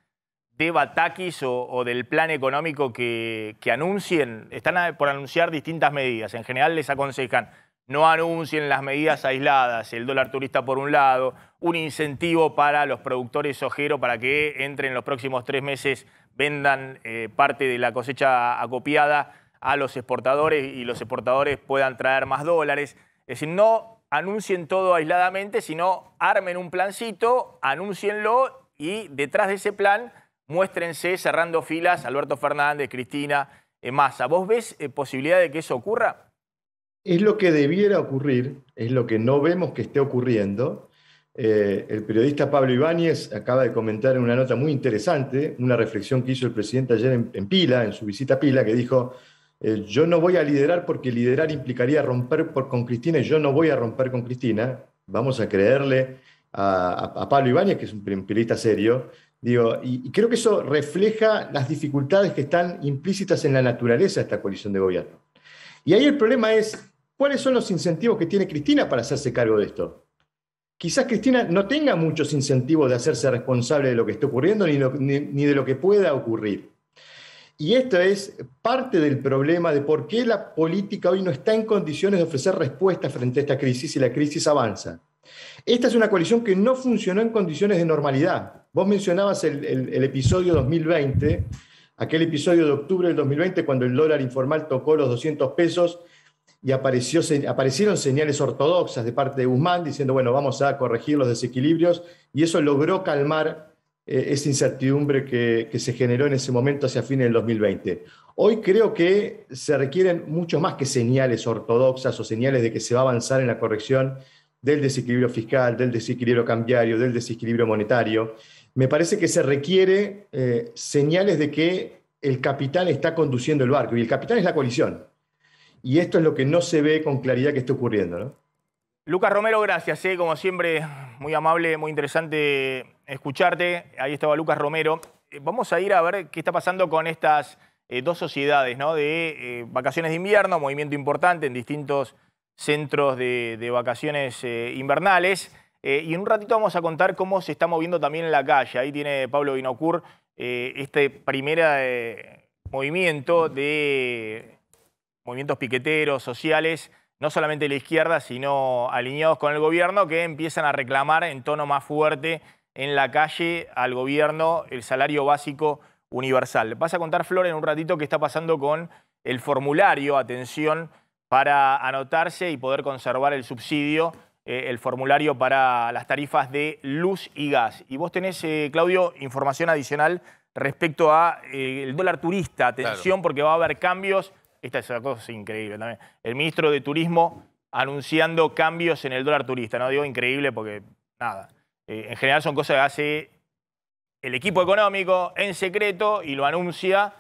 de Batakis o, del plan económico que anuncien? Están por anunciar distintas medidas, en general les aconsejan no anuncien las medidas aisladas, el dólar turista por un lado, un incentivo para los productores ojeros para que entren en los próximos tres meses, vendan eh, parte de la cosecha acopiada a los exportadores y los exportadores puedan traer más dólares. Es decir, no anuncien todo aisladamente, sino armen un plancito, anúncienlo y detrás de ese plan muéstrense cerrando filas Alberto Fernández, Cristina, eh, ¿Vos ves eh, posibilidad de que eso ocurra? es lo que debiera ocurrir, es lo que no vemos que esté ocurriendo. Eh, el periodista Pablo Ibáñez acaba de comentar en una nota muy interesante, una reflexión que hizo el presidente ayer en, Pila, en su visita a Pila, que dijo, eh, yo no voy a liderar porque liderar implicaría romper con Cristina y yo no voy a romper con Cristina, vamos a creerle a, Pablo Ibáñez, que es un periodista serio, Digo, y, creo que eso refleja las dificultades que están implícitas en la naturaleza de esta coalición de gobierno. Y ahí el problema es, ¿Cuáles son los incentivos que tiene Cristina para hacerse cargo de esto? Quizás Cristina no tenga muchos incentivos de hacerse responsable de lo que está ocurriendo ni, de lo que pueda ocurrir. Y esto es parte del problema de por qué la política hoy no está en condiciones de ofrecer respuestas frente a esta crisis y la crisis avanza. Esta es una coalición que no funcionó en condiciones de normalidad. Vos mencionabas el, el episodio 2020, aquel episodio de octubre del 2020 cuando el dólar informal tocó los 200 pesos y aparecieron señales ortodoxas de parte de Guzmán diciendo, bueno, vamos a corregir los desequilibrios y eso logró calmar eh, esa incertidumbre que, se generó en ese momento hacia fines del 2020. Hoy creo que se requieren mucho más que señales ortodoxas o señales de que se va a avanzar en la corrección del desequilibrio fiscal, del desequilibrio cambiario, del desequilibrio monetario. Me parece que se requiere eh, señales de que el capital está conduciendo el barco y el capital es la coalición y esto es lo que no se ve con claridad que está ocurriendo. Lucas Romero, gracias. Eh. Como siempre, muy amable, muy interesante escucharte. Ahí estaba Lucas Romero. Eh, vamos a ir a ver qué está pasando con estas eh, dos sociedades ¿no? de vacaciones de invierno, movimiento importante en distintos centros de, vacaciones invernales. y en un ratito vamos a contar cómo se está moviendo también en la calle. Ahí tiene Pablo Binocur este primer movimiento de movimientos piqueteros, sociales, no solamente de la izquierda, sino alineados con el gobierno, que empiezan a reclamar en tono más fuerte en la calle al gobierno el salario básico universal. Vas a contar, Flor, en un ratito qué está pasando con el formulario, atención, para anotarse y poder conservar el subsidio, eh, el formulario para las tarifas de luz y gas. Y vos tenés, eh, Claudio, información adicional respecto al eh, dólar turista. Atención, porque va a haber cambios esta es cosa increíble también. El ministro de Turismo anunciando cambios en el dólar turista. No digo increíble porque nada. Eh, en general son cosas que hace el equipo económico en secreto y lo anuncia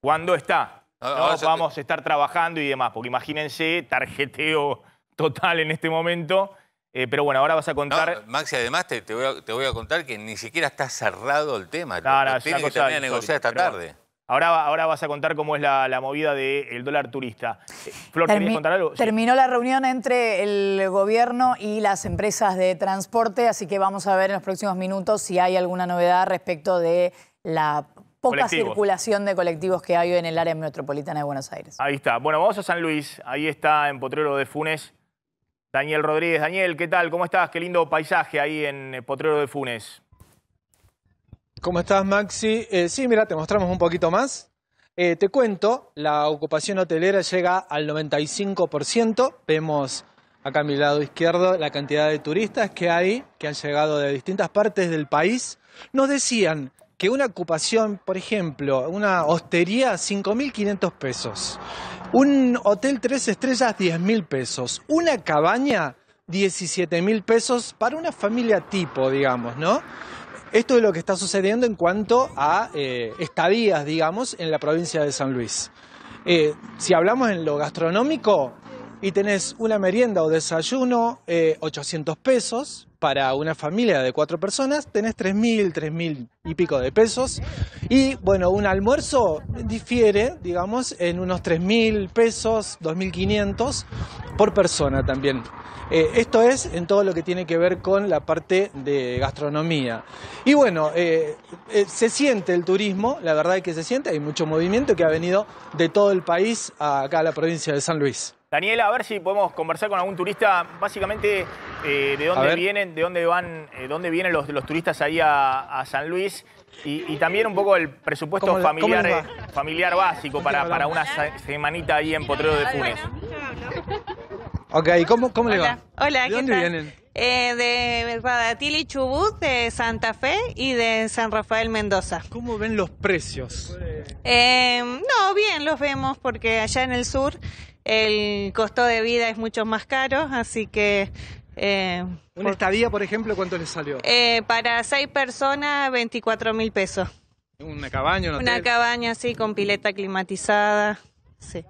cuando está. Ah, no, vamos a estar trabajando y demás, porque imagínense, tarjeteo total en este momento. Eh, pero bueno, ahora vas a contar. Maxi, además te, voy a, contar que ni siquiera está cerrado el tema. No, no, que terminar a negociar esta tarde. Ahora, ahora vas a contar cómo es la, movida del dólar turista. Eh, Flor, ¿querías contar algo? Terminó la reunión entre el gobierno y las empresas de transporte, así que vamos a ver en los próximos minutos si hay alguna novedad respecto de la poca circulación de colectivos que hay en el área metropolitana de Buenos Aires. Ahí está. Bueno, vamos a San Luis. Ahí está, en Potrero de Funes, Daniel Rodríguez. Daniel, ¿qué tal? ¿Cómo estás? Qué lindo paisaje ahí en eh, Potrero de Funes. ¿Cómo estás, Maxi? Eh, sí, mira, te mostramos un poquito más. Eh, te cuento, la ocupación hotelera llega al 95%. Vemos acá a mi lado izquierdo la cantidad de turistas que hay, que han llegado de distintas partes del país. Nos decían que una ocupación, por ejemplo, una hostería, 5.500 pesos. Un hotel tres estrellas, 10.000 pesos. Una cabaña, 17.000 pesos para una familia tipo, digamos, ¿no? Esto es lo que está sucediendo en cuanto a eh, estadías, digamos, en la provincia de San Luis. Eh, si hablamos en lo gastronómico, y tenés una merienda o desayuno, 800 eh, pesos para una familia de cuatro personas, tenés 3.000, 3.000 y pico de pesos. Y bueno, un almuerzo difiere, digamos, en unos 3.000 pesos, 2.500 por persona también. Eh, esto es en todo lo que tiene que ver con la parte de gastronomía. Y bueno, eh, eh, se siente el turismo, la verdad es que se siente, hay mucho movimiento que ha venido de todo el país acá a la provincia de San Luis. Daniela, a ver si podemos conversar con algún turista, básicamente de dónde vienen, de dónde van, dónde vienen los, los turistas ahí a, San Luis y, también un poco el presupuesto familiar, familiar básico para, para una semanita ahí en Potrero de Funes. Ok, ¿cómo, le va? Hola, ¿De dónde vienen? Eh, de y Chubut, de Santa Fe y de San Rafael, Mendoza. ¿Cómo ven los precios? Eh, no, bien los vemos porque allá en el sur el costo de vida es mucho más caro, así que... Eh, ¿Una estadía, por ejemplo, cuánto les salió? Eh, para seis personas, 24 mil pesos. ¿Una cabaña? una cabaña, sí, con pileta climatizada. Sí.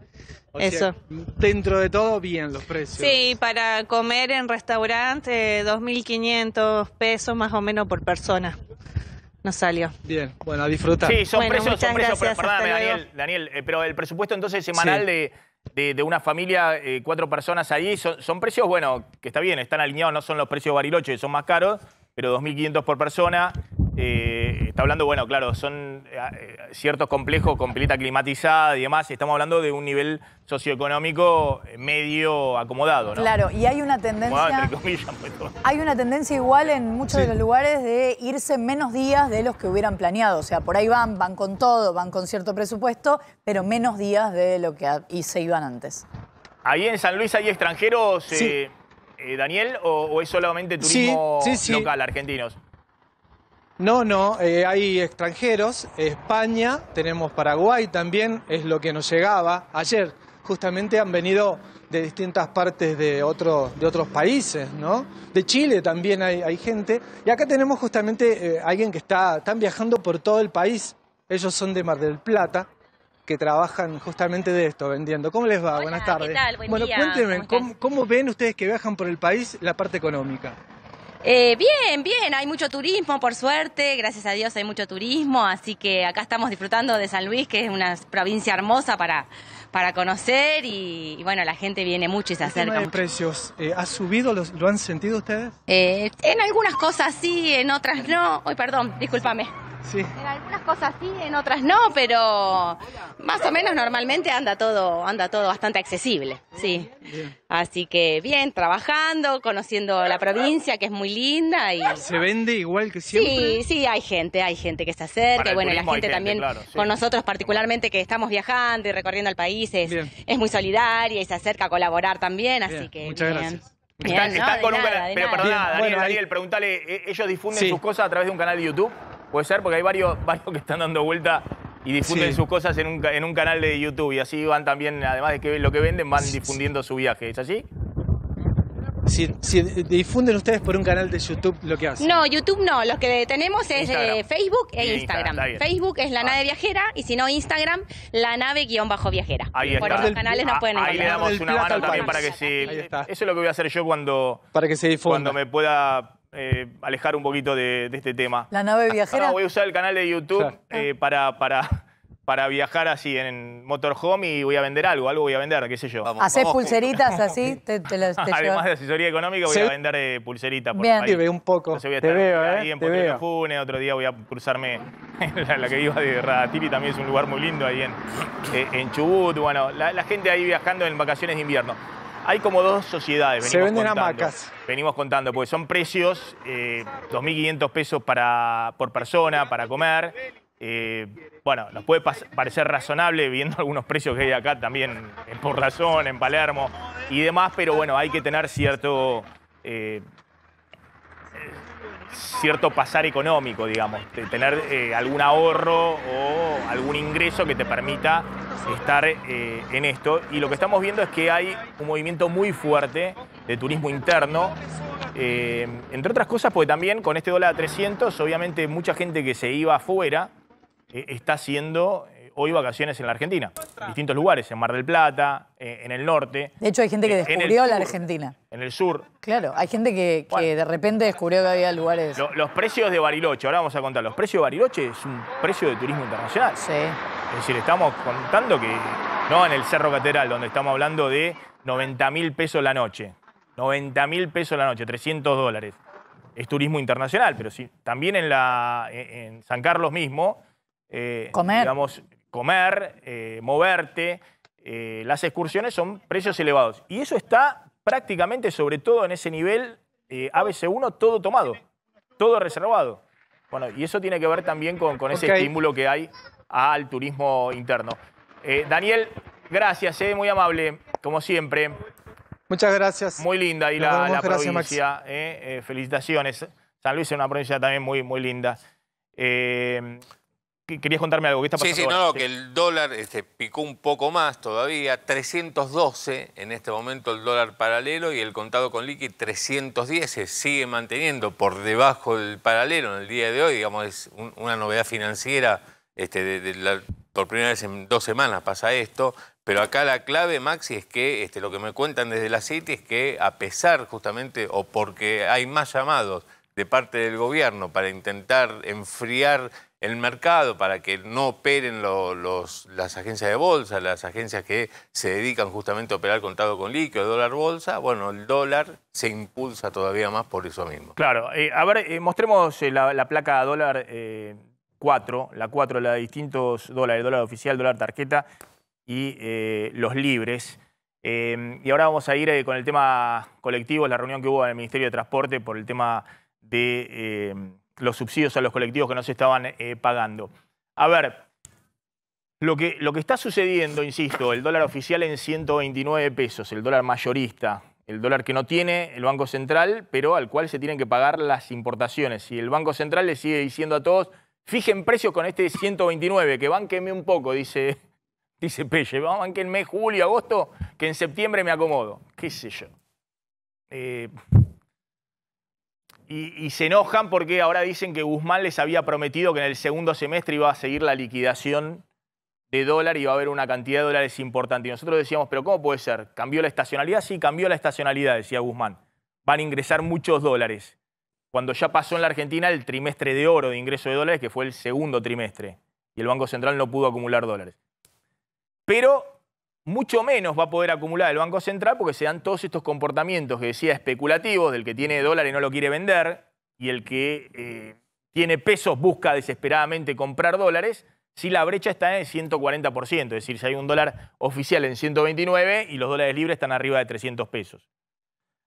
Eso. dentro de todo, bien los precios. Sí, para comer en restaurante, 2.500 pesos más o menos por persona. Nos salió. Bien, bueno, a disfrutar. Sí, son precios, son precios. pero, perdóname, Daniel, Daniel eh, pero el presupuesto entonces semanal de, una familia, eh, cuatro personas ahí, son, precios, bueno, que está bien, están alineados, no son los precios Bariloche, son más caros, pero 2.500 por persona. Eh, está hablando, bueno, claro, son eh, eh, ciertos complejos con pileta climatizada y demás. Estamos hablando de un nivel socioeconómico medio acomodado, ¿no? Claro, y hay una tendencia. Pues, hay una tendencia igual en muchos de los lugares de irse menos días de los que hubieran planeado. O sea, por ahí van, van con todo, van con cierto presupuesto, pero menos días de lo que se iban antes. Ahí en San Luis hay extranjeros. Daniel, o, es solamente turismo sí, local, argentinos? No, no, eh, hay extranjeros, España, tenemos Paraguay también, es lo que nos llegaba ayer. Justamente han venido de distintas partes de, otro, de otros países, ¿no? De Chile también hay, hay gente. Y acá tenemos justamente a eh, alguien que está, están viajando por todo el país. Ellos son de Mar del Plata, que trabajan justamente de esto, vendiendo. ¿Cómo les va? Buenas tardes. bueno, cuéntenme, ¿cómo ven ustedes que viajan por el país la parte económica? Eh, bien, bien, hay mucho turismo, por suerte, gracias a Dios hay mucho turismo, así que acá estamos disfrutando de San Luis, que es una provincia hermosa para, para conocer y, bueno, la gente viene mucho y se acerca. de precios eh, ha subido? Los, ¿Lo han sentido ustedes? Eh, en algunas cosas sí, en otras no. Uy perdón, discúlpame. En algunas cosas sí, en otras no, pero más o menos normalmente anda todo, anda todo bastante accesible, sí. Así que bien, trabajando, conociendo la provincia que es muy linda y se vende igual que siempre. Sí, sí, hay gente, hay gente que se acerca, bueno, la gente, también con nosotros particularmente que estamos viajando y recorriendo el país es, muy solidaria y se acerca a colaborar también, así que muchas gracias. con pero Daniel, bueno, Daniel, preguntale ¿e-, ¿ellos difunden sus cosas a través de un canal de YouTube? Puede ser, porque hay varios, que están dando vuelta y difunden sus cosas en un, canal de YouTube y así van también, además de que lo que venden, van difundiendo su viaje. ¿Es así? Si, difunden ustedes por un canal de YouTube lo que hacen. No, YouTube no. Lo que tenemos es eh, Facebook e Instagram. Facebook es la ah. nave viajera y si no Instagram, la nave guión bajo viajera. Ahí por canales ah, pueden encontrar. Ahí le damos una mano también para que se... Eso es lo que voy a hacer yo cuando, para que se cuando me pueda eh, alejar un poquito de, este tema. ¿La nave ah, viajera? No, voy a usar el canal de YouTube eh, para, para, para viajar así en motorhome y voy a vender algo, algo voy a vender, qué sé yo. ¿Hacés pulseritas así? Te, las, te Además de asesoría económica, voy a vender eh, pulseritas. Por Te veo un poco. te veo, ahí en Puerto Funes, otro día voy a cruzarme la, que iba de Radatiri, también es un lugar muy lindo ahí en, en Chubut. Bueno, la gente ahí viajando en vacaciones de invierno. Hay como dos sociedades. Venimos Se venden contando, hamacas. Venimos contando, porque son precios, 2.500 eh, pesos para, por persona, para comer. Eh, bueno, nos puede parecer razonable viendo algunos precios que hay acá también en Por Razón, en Palermo y demás, pero bueno, hay que tener cierto... Eh, cierto pasar económico, digamos, tener eh, algún ahorro o algún ingreso que te permita estar eh, en esto. Y lo que estamos viendo es que hay un movimiento muy fuerte de turismo interno, eh, entre otras cosas porque también con este dólar a 300, obviamente mucha gente que se iba afuera está siendo hoy vacaciones en la Argentina. distintos lugares, en Mar del Plata, eh, en el norte. De hecho, hay gente que descubrió la Argentina. En el sur. Claro, hay gente que, de repente descubrió que había lugares. los precios de Bariloche, ahora vamos a contar. Los precios de Bariloche es un precio de turismo internacional. Sí. Es decir, estamos contando que. No en el Cerro Catedral, donde estamos hablando de 90 mil pesos la noche. 90 mil pesos la noche, 300 dólares. Es turismo internacional, pero sí, también e, en, San Carlos mismo, eh, Comer. digamos, comer, eh, moverte, eh, las excursiones son precios elevados. Y eso está prácticamente, sobre todo en ese nivel eh, ABC1, todo tomado, todo reservado. Bueno, y eso tiene que ver también con, ese estímulo que hay al turismo interno. Daniel, gracias, muy amable, como siempre. Muchas gracias. Muy linda y la, provincia. felicitaciones. San Luis es una provincia también muy, muy linda querías contarme algo. está pasando? Sí, sí, no, que el dólar este, picó un poco más todavía. 312 en este momento el dólar paralelo y el contado con liqui 310 se sigue manteniendo por debajo del paralelo en el día de hoy. Digamos, es una novedad financiera. Este, por primera vez en dos semanas pasa esto. Pero acá la clave, Maxi, es que este, lo que me cuentan desde la City es que a pesar justamente o porque hay más llamados de parte del gobierno para intentar enfriar el mercado, para que no operen los, las agencias de bolsa, las agencias que se dedican justamente a operar contado con líquido, dólar bolsa, bueno, el dólar se impulsa todavía más por eso mismo. Claro, eh, a ver, eh, mostremos eh, la, placa dólar 4, la 4, la de distintos dólares, dólar oficial, dólar tarjeta y los libres. y ahora vamos a ir con el tema colectivo, la reunión que hubo en el Ministerio de Transporte por el tema de los subsidios a los colectivos que no se estaban eh, pagando. A ver, lo que, lo que está sucediendo, insisto, el dólar oficial en 129 pesos, el dólar mayorista, el dólar que no tiene el Banco Central, pero al cual se tienen que pagar las importaciones. Y el Banco Central le sigue diciendo a todos, fijen precios con este 129, que banquenme un poco, dice, dice Pelle, banquenme julio, agosto, que en septiembre me acomodo. ¿Qué sé yo? Eh, y, se enojan porque ahora dicen que Guzmán les había prometido que en el segundo semestre iba a seguir la liquidación de dólar y iba a haber una cantidad de dólares importante. Y nosotros decíamos, pero ¿cómo puede ser? ¿Cambió la estacionalidad? Sí, cambió la estacionalidad, decía Guzmán. Van a ingresar muchos dólares. Cuando ya pasó en la Argentina el trimestre de oro de ingreso de dólares, que fue el segundo trimestre, y el Banco Central no pudo acumular dólares. Pero mucho menos va a poder acumular el Banco Central porque se dan todos estos comportamientos que decía especulativos, del que tiene dólar y no lo quiere vender, y el que eh, tiene pesos busca desesperadamente comprar dólares, si la brecha está en el 140%, es decir, si hay un dólar oficial en 129 y los dólares libres están arriba de 300 pesos.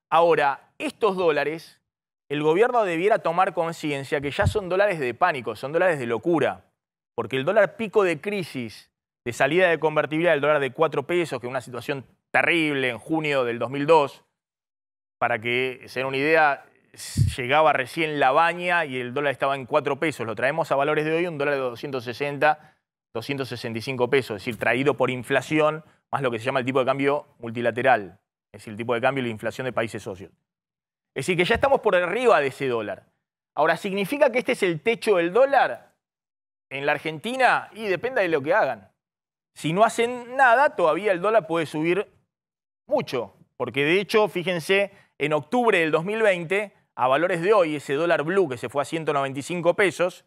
Ahora, estos dólares, el gobierno debiera tomar conciencia que ya son dólares de pánico, son dólares de locura, porque el dólar pico de crisis de salida de convertibilidad del dólar de 4 pesos, que es una situación terrible en junio del 2002. Para que se den una idea, llegaba recién la baña y el dólar estaba en 4 pesos. Lo traemos a valores de hoy, un dólar de 260, 265 pesos, es decir, traído por inflación, más lo que se llama el tipo de cambio multilateral, es decir, el tipo de cambio y la inflación de países socios. Es decir, que ya estamos por arriba de ese dólar. Ahora, ¿significa que este es el techo del dólar en la Argentina? Y depende de lo que hagan. Si no hacen nada, todavía el dólar puede subir mucho, porque de hecho, fíjense, en octubre del 2020, a valores de hoy, ese dólar blue que se fue a 195 pesos,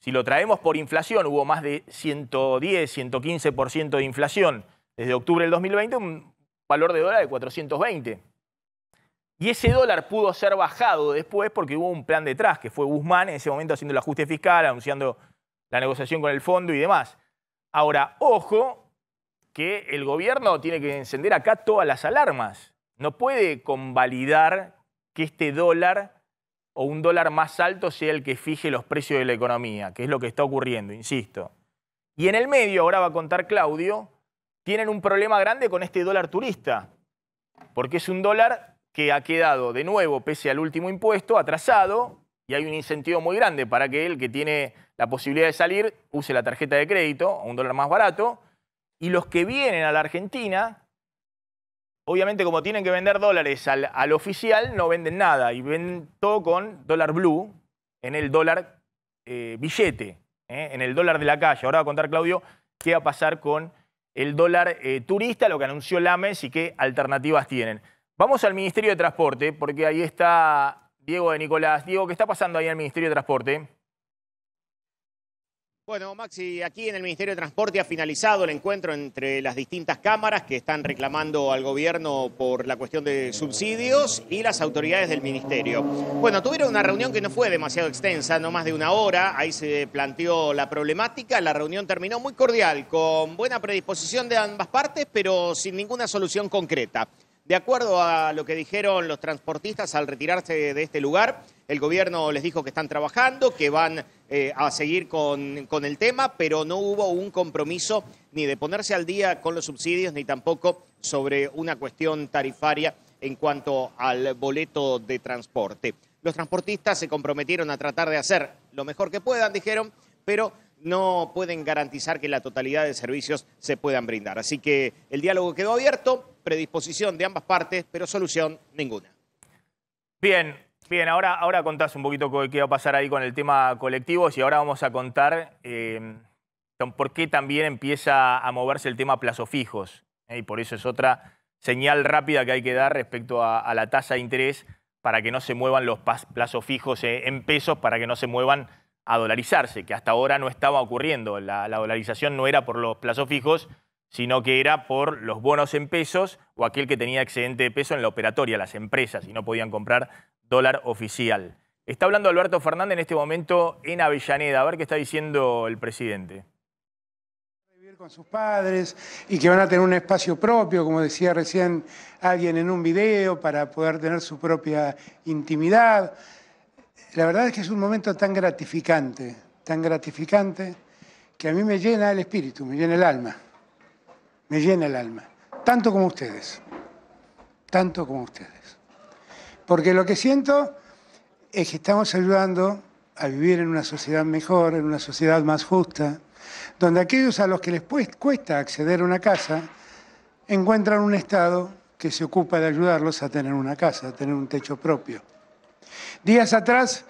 si lo traemos por inflación, hubo más de 110, 115% de inflación desde octubre del 2020, un valor de dólar de 420. Y ese dólar pudo ser bajado después porque hubo un plan detrás, que fue Guzmán en ese momento haciendo el ajuste fiscal, anunciando la negociación con el fondo y demás. Ahora, ojo que el gobierno tiene que encender acá todas las alarmas. No puede convalidar que este dólar o un dólar más alto sea el que fije los precios de la economía, que es lo que está ocurriendo, insisto. Y en el medio, ahora va a contar Claudio, tienen un problema grande con este dólar turista, porque es un dólar que ha quedado de nuevo, pese al último impuesto, atrasado, y hay un incentivo muy grande para que el que tiene la posibilidad de salir, use la tarjeta de crédito un dólar más barato. Y los que vienen a la Argentina, obviamente como tienen que vender dólares al, oficial, no venden nada y venden todo con dólar blue en el dólar eh, billete, eh, en el dólar de la calle. Ahora va a contar Claudio qué va a pasar con el dólar eh, turista, lo que anunció Lames y qué alternativas tienen. Vamos al Ministerio de Transporte, porque ahí está Diego de Nicolás. Diego, ¿qué está pasando ahí en el Ministerio de Transporte? Bueno, Maxi, aquí en el Ministerio de Transporte ha finalizado el encuentro entre las distintas cámaras que están reclamando al gobierno por la cuestión de subsidios y las autoridades del Ministerio. Bueno, tuvieron una reunión que no fue demasiado extensa, no más de una hora, ahí se planteó la problemática, la reunión terminó muy cordial, con buena predisposición de ambas partes, pero sin ninguna solución concreta. De acuerdo a lo que dijeron los transportistas al retirarse de este lugar, el gobierno les dijo que están trabajando, que van eh, a seguir con, con, el tema, pero no hubo un compromiso ni de ponerse al día con los subsidios, ni tampoco sobre una cuestión tarifaria en cuanto al boleto de transporte. Los transportistas se comprometieron a tratar de hacer lo mejor que puedan, dijeron, pero no pueden garantizar que la totalidad de servicios se puedan brindar. Así que el diálogo quedó abierto, predisposición de ambas partes, pero solución ninguna. Bien, bien, ahora, ahora contás un poquito qué va a pasar ahí con el tema colectivos y ahora vamos a contar eh, por qué también empieza a moverse el tema plazos fijos. Eh, y por eso es otra señal rápida que hay que dar respecto a, a la tasa de interés para que no se muevan los plazos fijos eh, en pesos, para que no se muevan a dolarizarse, que hasta ahora no estaba ocurriendo. La, dolarización no era por los plazos fijos, sino que era por los bonos en pesos o aquel que tenía excedente de peso en la operatoria, las empresas, y no podían comprar dólar oficial. Está hablando Alberto Fernández en este momento en Avellaneda. A ver qué está diciendo el presidente con sus padres y que van a tener un espacio propio, como decía recién alguien en un video, para poder tener su propia intimidad la verdad es que es un momento tan gratificante, tan gratificante, que a mí me llena el espíritu, me llena el alma, me llena el alma, tanto como ustedes, tanto como ustedes. Porque lo que siento es que estamos ayudando a vivir en una sociedad mejor, en una sociedad más justa, donde aquellos a los que les pues, cuesta acceder a una casa encuentran un Estado que se ocupa de ayudarlos a tener una casa, a tener un techo propio. Días atrás,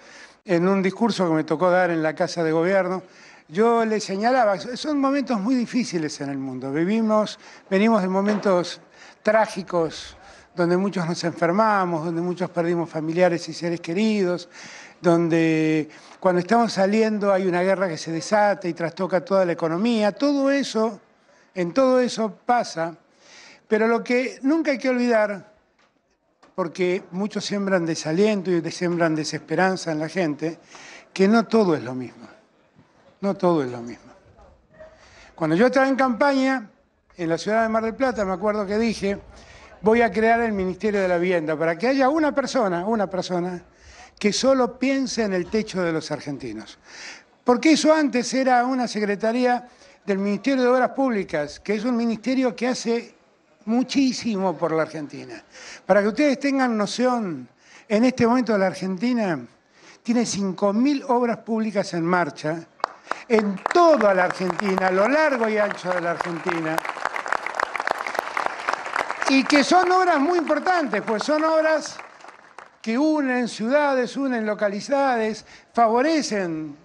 en un discurso que me tocó dar en la Casa de Gobierno, yo le señalaba, son momentos muy difíciles en el mundo. Vivimos, venimos de momentos trágicos, donde muchos nos enfermamos, donde muchos perdimos familiares y seres queridos, donde cuando estamos saliendo hay una guerra que se desata y trastoca toda la economía. Todo eso, en todo eso pasa. Pero lo que nunca hay que olvidar porque muchos siembran desaliento y siembran desesperanza en la gente, que no todo es lo mismo. No todo es lo mismo. Cuando yo estaba en campaña, en la ciudad de Mar del Plata, me acuerdo que dije, voy a crear el Ministerio de la Vivienda para que haya una persona, una persona, que solo piense en el techo de los argentinos. Porque eso antes era una secretaría del Ministerio de Obras Públicas, que es un ministerio que hace muchísimo por la Argentina. Para que ustedes tengan noción, en este momento la Argentina tiene 5.000 obras públicas en marcha en toda la Argentina, a lo largo y ancho de la Argentina. Y que son obras muy importantes, pues son obras que unen ciudades, unen localidades, favorecen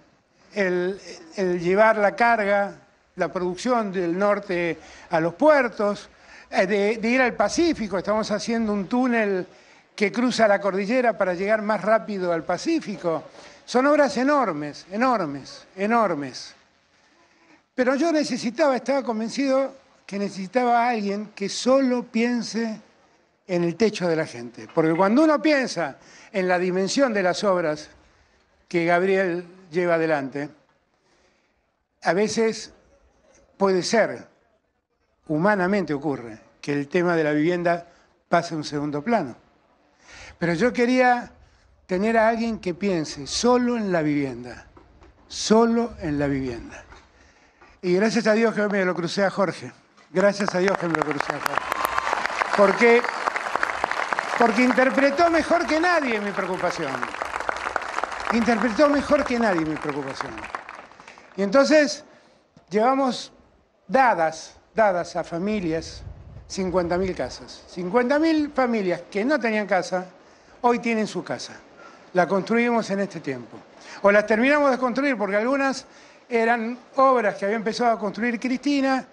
el, el llevar la carga, la producción del norte a los puertos, eh, de, ir al Pacífico. Estamos haciendo un túnel que cruza la cordillera para llegar más rápido al Pacífico. Son obras enormes, enormes, enormes. Pero yo necesitaba, estaba convencido que necesitaba a alguien que solo piense en el techo de la gente. Porque cuando uno piensa en la dimensión de las obras que Gabriel lleva adelante, a veces puede ser, humanamente ocurre, que el tema de la vivienda pase a un segundo plano. Pero yo quería tener a alguien que piense solo en la vivienda, solo en la vivienda. Y gracias a Dios que me lo crucé a Jorge. Gracias a Dios que me lo crucé a Jorge. Porque, porque interpretó mejor que nadie mi preocupación. Interpretó mejor que nadie mi preocupación. Y entonces llevamos dadas, dadas a familias, 50.000 casas. 50.000 familias que no tenían casa, hoy tienen su casa. La construimos en este tiempo. O las terminamos de construir porque algunas eran obras que había empezado a construir Cristina,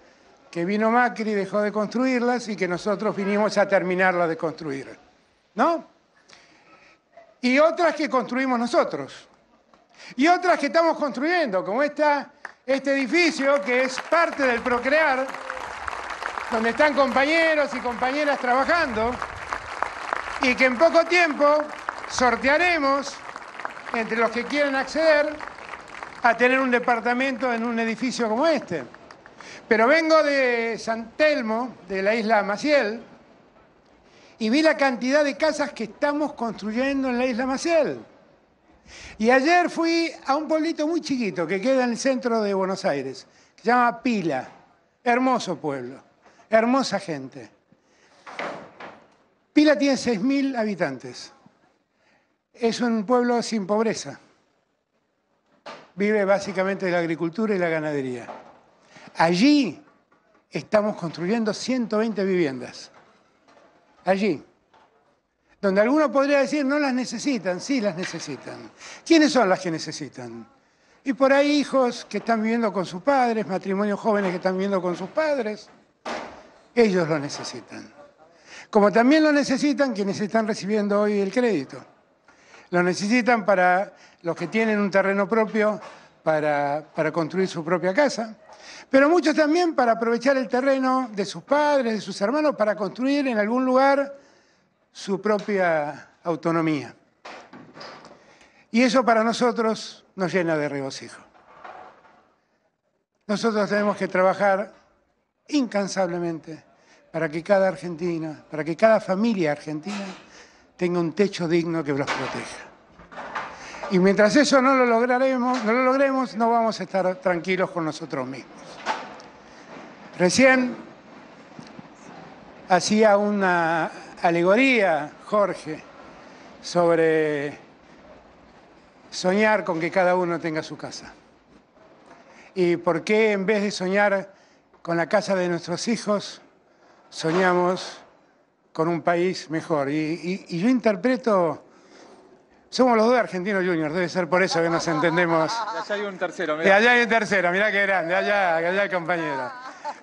que vino Macri, y dejó de construirlas y que nosotros vinimos a terminarlas de construir. ¿No? Y otras que construimos nosotros. Y otras que estamos construyendo, como esta, este edificio que es parte del Procrear donde están compañeros y compañeras trabajando y que en poco tiempo sortearemos entre los que quieren acceder a tener un departamento en un edificio como este. Pero vengo de San Telmo, de la isla Maciel, y vi la cantidad de casas que estamos construyendo en la isla Maciel. Y ayer fui a un pueblito muy chiquito que queda en el centro de Buenos Aires, que se llama Pila, hermoso pueblo. Hermosa gente. Pila tiene 6.000 habitantes. Es un pueblo sin pobreza. Vive básicamente de la agricultura y la ganadería. Allí estamos construyendo 120 viviendas. Allí. Donde alguno podría decir, no las necesitan, sí las necesitan. ¿Quiénes son las que necesitan? Y por ahí hijos que están viviendo con sus padres, matrimonios jóvenes que están viviendo con sus padres ellos lo necesitan. Como también lo necesitan quienes están recibiendo hoy el crédito. Lo necesitan para los que tienen un terreno propio para, para construir su propia casa, pero muchos también para aprovechar el terreno de sus padres, de sus hermanos, para construir en algún lugar su propia autonomía. Y eso para nosotros nos llena de regocijo. Nosotros tenemos que trabajar incansablemente para que cada argentina, para que cada familia argentina tenga un techo digno que los proteja. Y mientras eso no lo lograremos, no lo logremos, no vamos a estar tranquilos con nosotros mismos. Recién hacía una alegoría, Jorge, sobre soñar con que cada uno tenga su casa. Y por qué en vez de soñar con la casa de nuestros hijos soñamos con un país mejor. Y, yo interpreto, somos los dos argentinos juniors, debe ser por eso que nos entendemos. De allá hay un tercero, mirá. De allá hay un tercero, mirá qué grande, allá, allá compañero.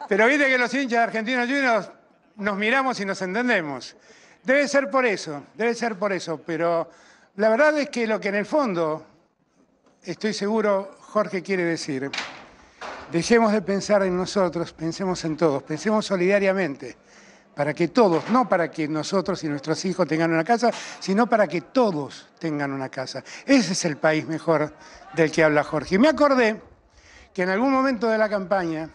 Pero viste que los hinchas argentinos juniors nos miramos y nos entendemos. Debe ser por eso, debe ser por eso, pero la verdad es que lo que en el fondo, estoy seguro, Jorge quiere decir. Dejemos de pensar en nosotros, pensemos en todos, pensemos solidariamente, para que todos, no para que nosotros y nuestros hijos tengan una casa, sino para que todos tengan una casa. Ese es el país mejor del que habla Jorge. Y me acordé que en algún momento de la campaña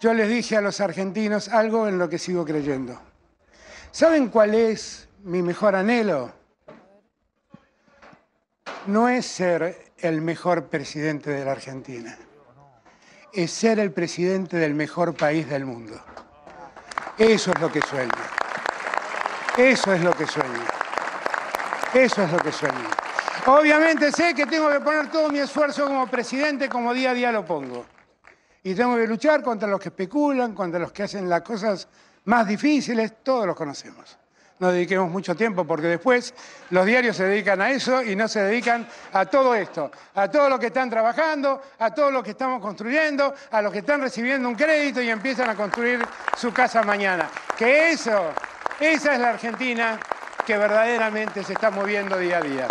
yo les dije a los argentinos algo en lo que sigo creyendo. ¿Saben cuál es mi mejor anhelo? No es ser el mejor presidente de la Argentina es ser el presidente del mejor país del mundo. Eso es lo que sueño. Eso es lo que sueño. Eso es lo que sueño. Obviamente sé que tengo que poner todo mi esfuerzo como presidente, como día a día lo pongo. Y tengo que luchar contra los que especulan, contra los que hacen las cosas más difíciles, todos los conocemos no dediquemos mucho tiempo, porque después los diarios se dedican a eso y no se dedican a todo esto, a todo lo que están trabajando, a todo lo que estamos construyendo, a los que están recibiendo un crédito y empiezan a construir su casa mañana. Que eso, esa es la Argentina que verdaderamente se está moviendo día a día.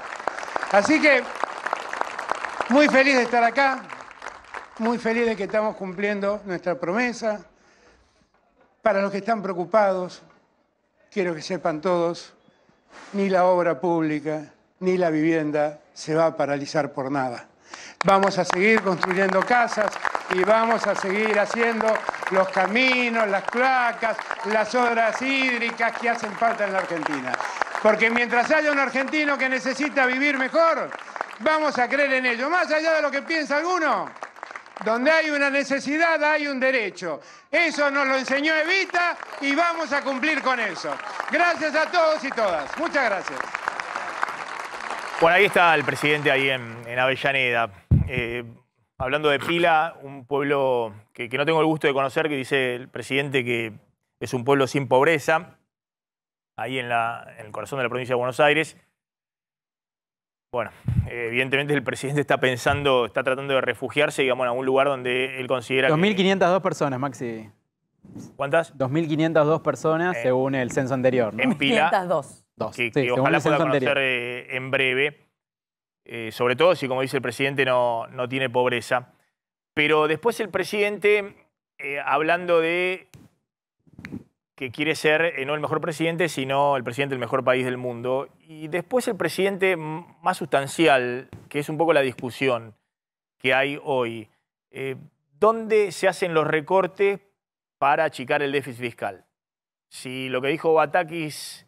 Así que, muy feliz de estar acá, muy feliz de que estamos cumpliendo nuestra promesa. Para los que están preocupados, quiero que sepan todos, ni la obra pública, ni la vivienda se va a paralizar por nada. Vamos a seguir construyendo casas y vamos a seguir haciendo los caminos, las placas, las obras hídricas que hacen falta en la Argentina. Porque mientras haya un argentino que necesita vivir mejor, vamos a creer en ello, más allá de lo que piensa alguno. Donde hay una necesidad hay un derecho. Eso nos lo enseñó Evita y vamos a cumplir con eso. Gracias a todos y todas. Muchas gracias. Bueno, ahí está el presidente ahí en, Avellaneda. Eh, hablando de Pila, un pueblo que, no tengo el gusto de conocer, que dice el presidente que es un pueblo sin pobreza, ahí en el corazón de la provincia de Buenos Aires. Bueno, evidentemente el presidente está pensando, está tratando de refugiarse, digamos, en algún lugar donde él considera 2.502 personas, Maxi. ¿Cuántas? 2.502 personas eh, según el censo anterior. En Que, ojalá pueda conocer en breve. Eh, sobre todo si, como dice el presidente, no, no tiene pobreza. Pero después el presidente, eh, hablando de que quiere ser eh, no el mejor presidente, sino el presidente del mejor país del mundo. Y después el presidente más sustancial, que es un poco la discusión que hay hoy. Eh, ¿Dónde se hacen los recortes para achicar el déficit fiscal? Si lo que dijo Batakis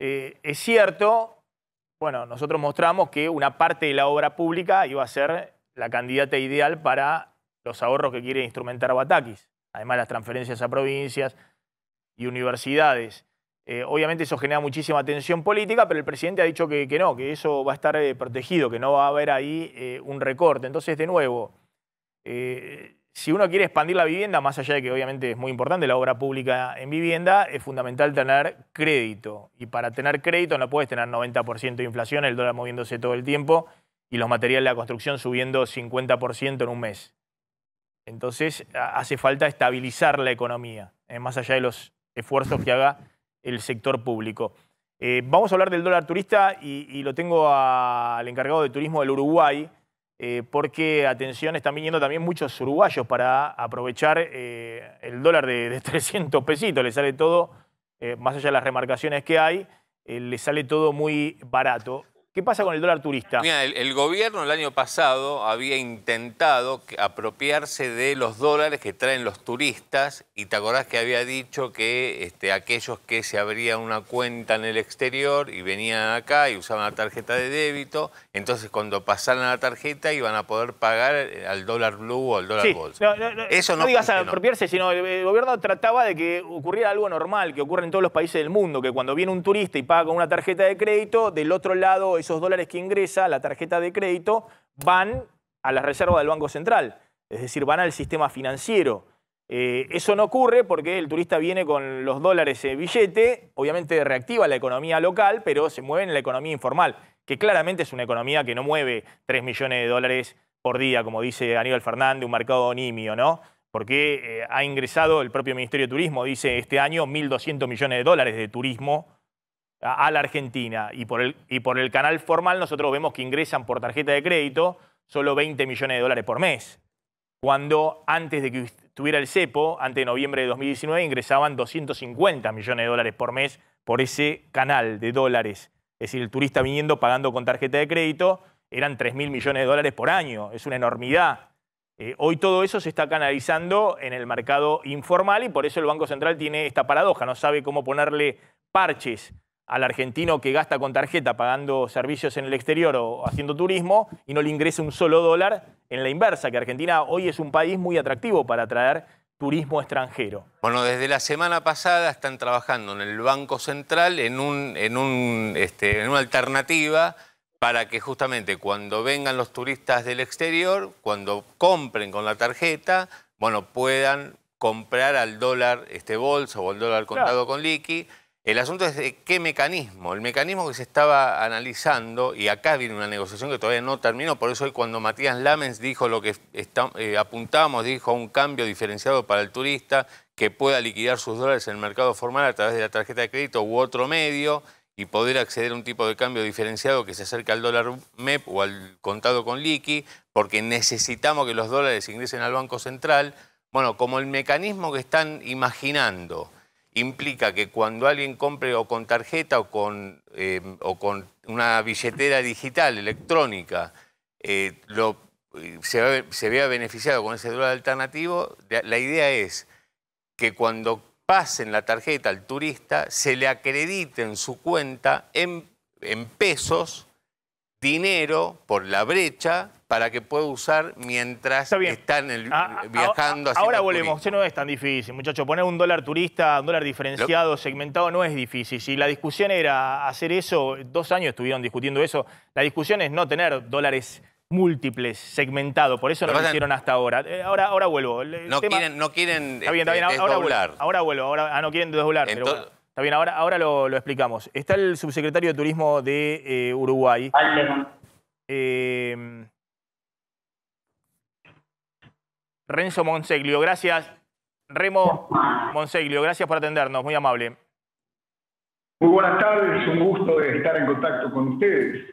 eh, es cierto, bueno, nosotros mostramos que una parte de la obra pública iba a ser la candidata ideal para los ahorros que quiere instrumentar Batakis. Además, las transferencias a provincias, y universidades. Eh, obviamente eso genera muchísima tensión política, pero el presidente ha dicho que, que no, que eso va a estar eh, protegido, que no va a haber ahí eh, un recorte. Entonces, de nuevo, si uno quiere expandir la vivienda, más allá de que obviamente es muy importante la obra pública en vivienda, es fundamental tener crédito. Y para tener crédito no puedes tener 90% de inflación, el dólar moviéndose todo el tiempo y los materiales de la construcción subiendo 50% en un mes. Entonces hace falta estabilizar la economía, más allá de los esfuerzo que haga el sector público. Eh, vamos a hablar del dólar turista y, lo tengo al encargado de turismo del Uruguay, eh, porque, atención, están viniendo también muchos uruguayos para aprovechar eh, el dólar de, de 300 pesitos, le sale todo, más allá de las remarcaciones que hay, le sale todo muy barato. ¿Qué pasa con el dólar turista? Mira, el, gobierno el año pasado había intentado apropiarse de los dólares que traen los turistas y te acordás que había dicho que este, aquellos que se abrían una cuenta en el exterior y venían acá y usaban la tarjeta de débito, entonces cuando pasaran la tarjeta iban a poder pagar eh, al dólar blue o al dólar gold. No, no, Eso no, digas apropiarse, sino el, gobierno trataba de que ocurriera algo normal, que ocurre en todos los países del mundo, que cuando viene un turista y paga con una tarjeta de crédito, del otro lado esos dólares que ingresa la tarjeta de crédito van a la reserva del Banco Central, es decir, van al sistema financiero. Eh, eso no ocurre porque el turista viene con los dólares de billete, obviamente reactiva la economía local, pero se mueve en la economía informal, que claramente es una economía que no mueve 3 millones de dólares por día, como dice Aníbal Fernández, un mercado nimio, ¿no? Porque eh, ha ingresado el propio Ministerio de Turismo, dice este año, 1.200 millones de dólares de turismo a, la Argentina. Y por, el, y por el canal formal nosotros vemos que ingresan por tarjeta de crédito solo 20 millones de dólares por mes, cuando antes de que tuviera el cepo, antes de noviembre de 2019, ingresaban 250 millones de dólares por mes por ese canal de dólares. Es decir, el turista viniendo pagando con tarjeta de crédito eran 3.000 mil millones de dólares por año. Es una enormidad. Eh, hoy todo eso se está canalizando en el mercado informal y por eso el Banco Central tiene esta paradoja. No sabe cómo ponerle parches al argentino que gasta con tarjeta pagando servicios en el exterior o haciendo turismo y no le ingrese un solo dólar en la inversa, que Argentina hoy es un país muy atractivo para atraer turismo extranjero. Bueno, desde la semana pasada están trabajando en el Banco Central en, este, una alternativa para que justamente cuando vengan los turistas del exterior, cuando compren con la tarjeta, bueno, puedan comprar al dólar este bolso o al dólar contado con liqui el asunto es de qué mecanismo. El mecanismo que se estaba analizando, y acá viene una negociación que todavía no terminó, por eso hoy cuando Matías Lamens dijo lo que eh, apuntamos, dijo un cambio diferenciado para el turista que pueda liquidar sus dólares en el mercado formal a través de la tarjeta de crédito u otro medio y poder acceder a un tipo de cambio diferenciado que se acerque al dólar MEP o al contado con liqui, porque necesitamos que los dólares ingresen al Banco Central. Bueno, como el mecanismo que están imaginando implica que cuando alguien compre o con tarjeta o con, eh, una billetera digital, electrónica, eh, eh, se, vea beneficiado con ese dólar alternativo, la idea es que cuando pasen la tarjeta al turista, se le acredite en su cuenta en pesos dinero por la brecha para que pueda usar mientras Está están el, ah, ah, viajando. Ah, ahora volvemos, turismo. no es tan difícil, muchachos. Poner un dólar turista, un dólar diferenciado, segmentado, no es difícil. Si la discusión era hacer eso, dos años estuvieron discutiendo eso, la discusión es no tener dólares múltiples, segmentados. por eso no lo, hicieron hasta ahora. Eh, ahora. Ahora vuelvo. no, quieren, no está este, Ahora, vuelvo, ahora no quieren desdoblar, Está bien, ahora, ahora lo, explicamos. Está el subsecretario de Turismo de eh, Uruguay. Eh, Renzo Monseglio. Gracias, Remo Monseglio. Gracias por atendernos, muy amable. Muy buenas tardes, un gusto estar en contacto con ustedes.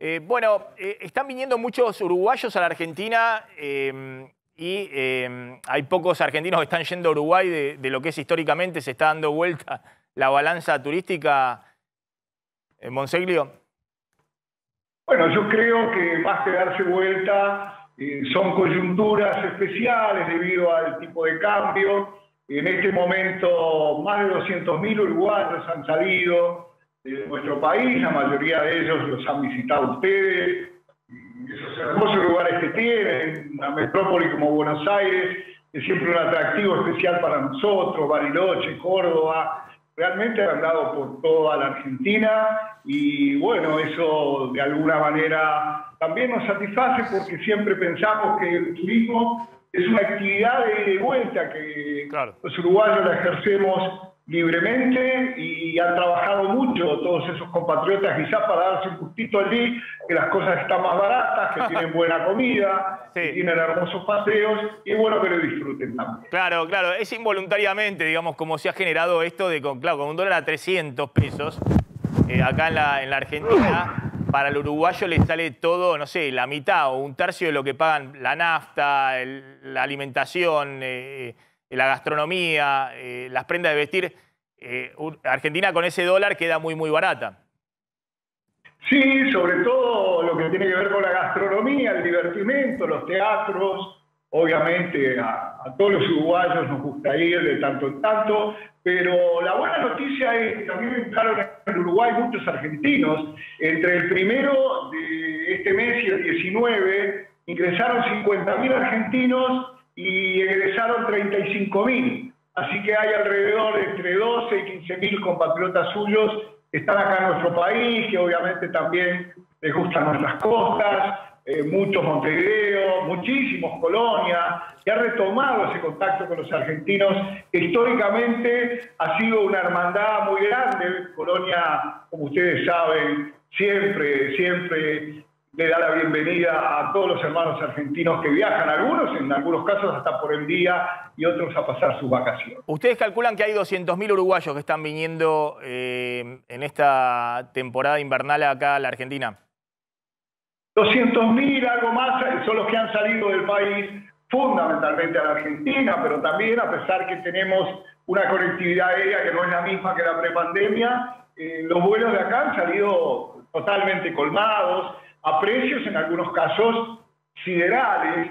Eh, bueno, eh, están viniendo muchos uruguayos a la Argentina em, y em, hay pocos argentinos que están yendo a Uruguay de, lo que es históricamente se está dando vuelta la balanza turística. en eh, Monseglio. Bueno, yo creo que más que darse vuelta eh, son coyunturas especiales debido al tipo de cambio. En este momento, más de 200.000 uruguayos han salido de nuestro país, la mayoría de ellos los han visitado ustedes. Esos hermosos lugares que tienen, una metrópoli como Buenos Aires, es siempre un atractivo especial para nosotros, Bariloche, Córdoba, realmente han andado por toda la Argentina y bueno, eso de alguna manera también nos satisface porque siempre pensamos que el turismo es una actividad de vuelta que los uruguayos la ejercemos libremente y han trabajado mucho todos esos compatriotas quizás para darse un gustito allí, que las cosas están más baratas, que tienen buena comida, que tienen hermosos paseos y bueno que lo disfruten también. Claro, claro, es involuntariamente, digamos, como se ha generado esto de, claro, con un dólar a 300 pesos, eh, acá en la, en la Argentina... Para el uruguayo le sale todo, no sé, la mitad o un tercio de lo que pagan la nafta, la alimentación, eh, eh, la gastronomía, eh, las prendas de vestir. Eh, Argentina con ese dólar queda muy, muy barata. Sí, sobre todo lo que tiene que ver con la gastronomía, el divertimento, los teatros. Obviamente a, a todos los uruguayos nos gusta ir de tanto en tanto, pero la buena noticia es que también entraron en Uruguay muchos argentinos. Entre el primero de este mes y el 19 ingresaron 50.000 argentinos y egresaron 35.000. Así que hay alrededor entre 12 y 15.000 compatriotas suyos que están acá en nuestro país, que obviamente también les gustan nuestras costas, eh, muchos Montevideo, muchísimos Colonia, que ha retomado ese contacto con los argentinos. Históricamente ha sido una hermandad muy grande. Colonia, como ustedes saben, siempre, siempre le da la bienvenida a todos los hermanos argentinos que viajan, algunos en algunos casos hasta por el día y otros a pasar sus vacaciones. Ustedes calculan que hay 200.000 uruguayos que están viniendo eh, en esta temporada invernal acá a la Argentina. 200.000, algo más, eh, son los que han salido del país fundamentalmente a la Argentina, pero también a pesar que tenemos una conectividad aérea que no es la misma que la prepandemia, eh, los vuelos de acá han salido totalmente colmados a precios en algunos casos siderales.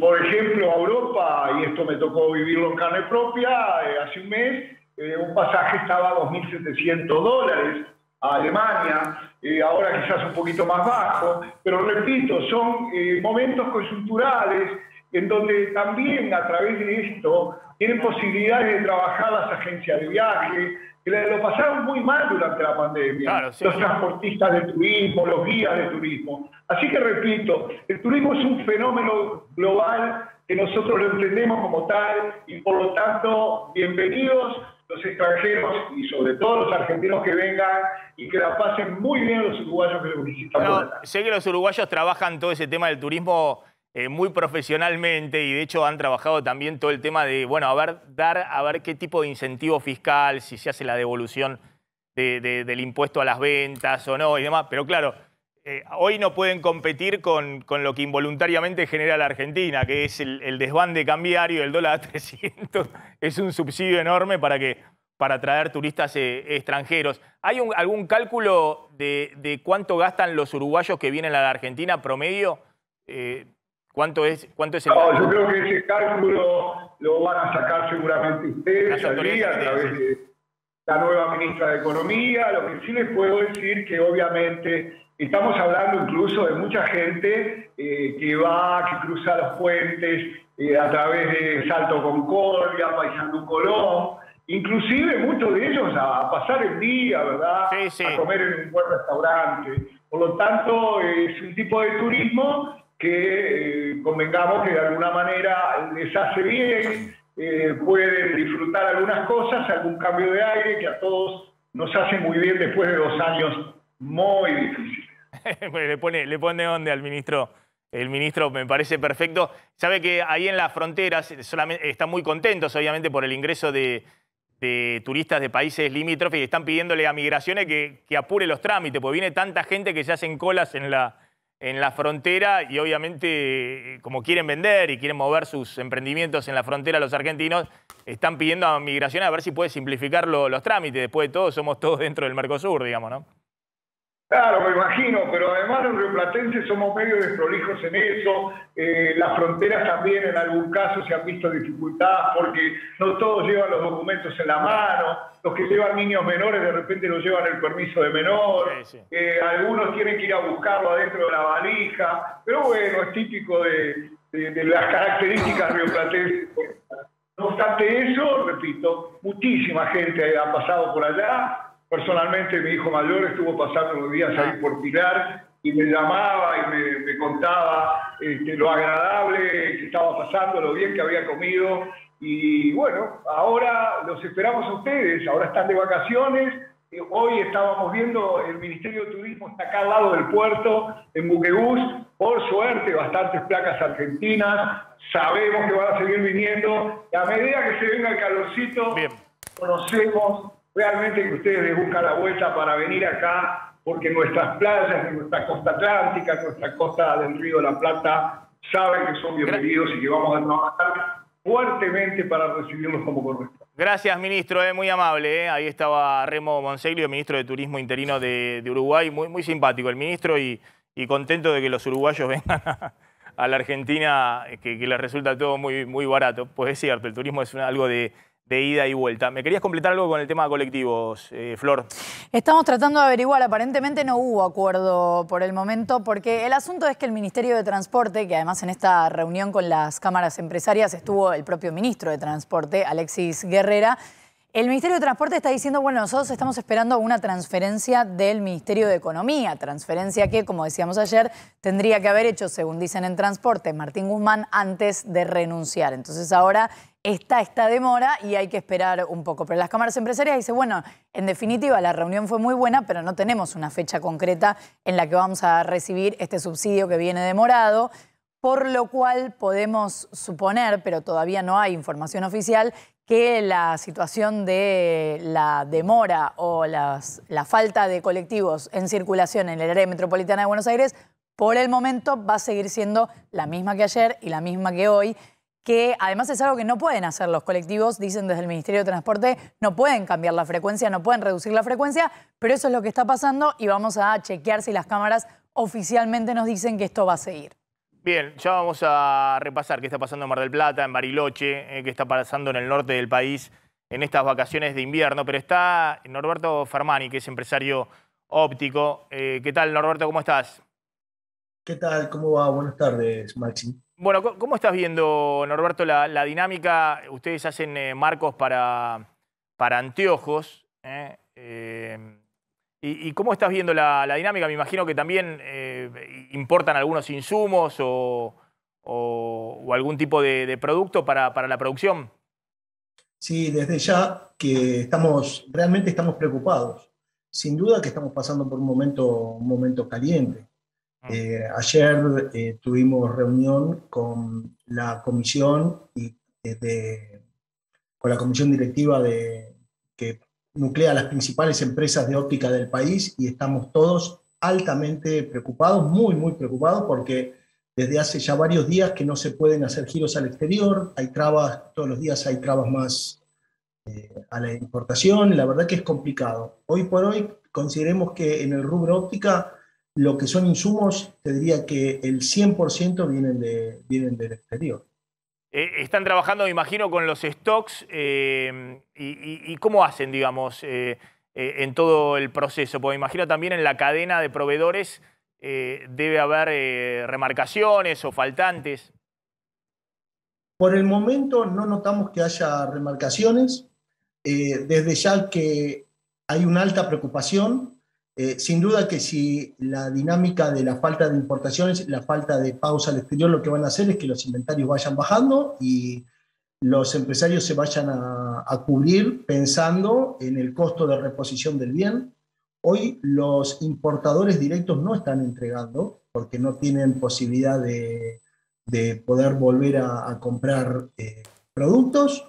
por ejemplo, a Europa, y esto me tocó vivirlo en carne propia, eh, hace un mes eh, un pasaje estaba a 2.700 dólares a Alemania, eh, ahora quizás un poquito más bajo, pero repito, son momentos coyunturales en donde también a través de esto tienen posibilidades de trabajar las agencias de viaje, que lo pasaron muy mal durante la pandemia. los transportistas de turismo, los guías de turismo. Así que repito, el turismo es un fenómeno global que nosotros lo entendemos como tal y por lo tanto, bienvenidos los extranjeros y sobre todo los argentinos que vengan y que la pasen muy bien los uruguayos que lo visitan. sé que los uruguayos trabajan todo ese tema del turismo eh, muy profesionalmente y de hecho han trabajado también todo el tema de, bueno, a ver, dar, a ver qué tipo de incentivo fiscal, si se hace la devolución del impuesto a las ventas o no y demás. Pero claro, eh, hoy no pueden competir con, lo que involuntariamente genera la Argentina, que es el, el de cambiario, el dólar a 300, es un subsidio enorme para que para atraer turistas eh, extranjeros. ¿Hay algún cálculo de, de, cuánto gastan los uruguayos que vienen a la Argentina promedio? ¿Cuánto es, cuánto es el yo creo que ese cálculo lo van a sacar seguramente ustedes a través de la nueva ministra de Economía. Lo que sí les puedo decir que obviamente estamos hablando incluso de mucha gente eh, que va, que cruza los puentes eh, a través de Salto Concordia, Paisandú Colón, inclusive muchos de ellos a, pasar el día, ¿verdad? A comer en un buen restaurante. Por lo tanto, es un tipo de turismo que eh, convengamos que de alguna manera les hace bien, eh, pueden disfrutar algunas cosas, algún cambio de aire que a todos nos hace muy bien después de dos años muy difíciles. le, pone, le pone onda al ministro. El ministro me parece perfecto. Sabe que ahí en las fronteras solamente, están muy contentos, obviamente, por el ingreso de, turistas de países limítrofes y están pidiéndole a migraciones que, que apure los trámites, porque viene tanta gente que se hacen colas en la, en la frontera y obviamente como quieren vender y quieren mover sus emprendimientos en la frontera los argentinos, están pidiendo a migración a ver si puede simplificar los trámites. Después de todo, somos todos dentro del Mercosur, digamos, ¿no? Claro, me imagino, pero además los rioplatenses somos medio desprolijos en eso. Eh, las fronteras también en algún caso se han visto dificultadas porque no todos llevan los documentos en la mano. Los que llevan niños menores de repente no llevan el permiso de menor. Eh, algunos tienen que ir a buscarlo adentro de la valija. Pero bueno, es típico de, de las características rioplatenses. No obstante eso, repito, muchísima gente ha pasado por allá Personalmente, mi hijo mayor estuvo pasando unos días ahí ah. por Pilar y me llamaba y me, contaba este, lo agradable que estaba pasando, lo bien que había comido. Y bueno, ahora los esperamos a ustedes, ahora están de vacaciones. Eh, hoy estábamos viendo el Ministerio de Turismo está acá al lado del puerto, en Buquebús. Por suerte, bastantes placas argentinas. Sabemos que van a seguir viniendo. a medida que se venga el calorcito, Bien. conocemos realmente que ustedes les buscan la vuelta para venir acá, porque nuestras playas, nuestra costa atlántica, nuestra costa del Río la Plata, saben que son bienvenidos y que vamos a trabajar fuertemente para recibirlos como corresponde. Gracias, ministro, eh, muy amable. Eh. Ahí estaba Remo Monseglio, ministro de Turismo Interino de, Uruguay. Muy, muy simpático el ministro y, contento de que los uruguayos vengan a, la Argentina, eh, que, les resulta todo muy, muy barato. Pues es cierto, el turismo es algo de de ida y vuelta. Me querías completar algo con el tema de colectivos, eh, Flor. Estamos tratando de averiguar, aparentemente no hubo acuerdo por el momento, porque el asunto es que el Ministerio de Transporte, que además en esta reunión con las cámaras empresarias estuvo el propio ministro de Transporte, Alexis Guerrera, el Ministerio de Transporte está diciendo, bueno, nosotros estamos esperando una transferencia del Ministerio de Economía, transferencia que, como decíamos ayer, tendría que haber hecho, según dicen en Transporte, Martín Guzmán antes de renunciar. Entonces ahora está esta demora y hay que esperar un poco. Pero las cámaras empresarias dicen, bueno, en definitiva la reunión fue muy buena, pero no tenemos una fecha concreta en la que vamos a recibir este subsidio que viene demorado por lo cual podemos suponer, pero todavía no hay información oficial, que la situación de la demora o la falta de colectivos en circulación en el área metropolitana de Buenos Aires, por el momento va a seguir siendo la misma que ayer y la misma que hoy, que además es algo que no pueden hacer los colectivos, dicen desde el Ministerio de Transporte, no pueden cambiar la frecuencia, no pueden reducir la frecuencia, pero eso es lo que está pasando y vamos a chequear si las cámaras oficialmente nos dicen que esto va a seguir. Bien, ya vamos a repasar qué está pasando en Mar del Plata, en Bariloche, eh, qué está pasando en el norte del país en estas vacaciones de invierno, pero está Norberto Farmani, que es empresario óptico. Eh, ¿Qué tal, Norberto? ¿Cómo estás? ¿Qué tal? ¿Cómo va? Buenas tardes, Maxi. Bueno, ¿cómo estás viendo, Norberto, la, dinámica? Ustedes hacen eh, marcos para, para anteojos. ¿Y, cómo estás viendo la, dinámica? Me imagino que también eh, importan algunos insumos o, algún tipo de, producto para, la producción. Sí, desde ya que estamos, realmente estamos preocupados. Sin duda que estamos pasando por un momento, un momento caliente. Mm. Eh, ayer eh, tuvimos reunión con la comisión y, con la comisión directiva de, que nuclea las principales empresas de óptica del país y estamos todos altamente preocupados, muy, muy preocupados, porque desde hace ya varios días que no se pueden hacer giros al exterior, hay trabas, todos los días hay trabas más eh, a la importación, la verdad que es complicado. Hoy por hoy consideremos que en el rubro óptica lo que son insumos, te diría que el 100% vienen, de, vienen del exterior. Eh, están trabajando, me imagino, con los stocks eh, y, cómo hacen, digamos, eh, en todo el proceso. Porque me imagino también en la cadena de proveedores debe haber remarcaciones o faltantes. Por el momento no notamos que haya remarcaciones. desde ya que hay una alta preocupación eh, sin duda que si la dinámica de la falta de importaciones, la falta de pausa al exterior, lo que van a hacer es que los inventarios vayan bajando y los empresarios se vayan a, cubrir pensando en el costo de reposición del bien. Hoy los importadores directos no están entregando porque no tienen posibilidad de, poder volver a, comprar eh, productos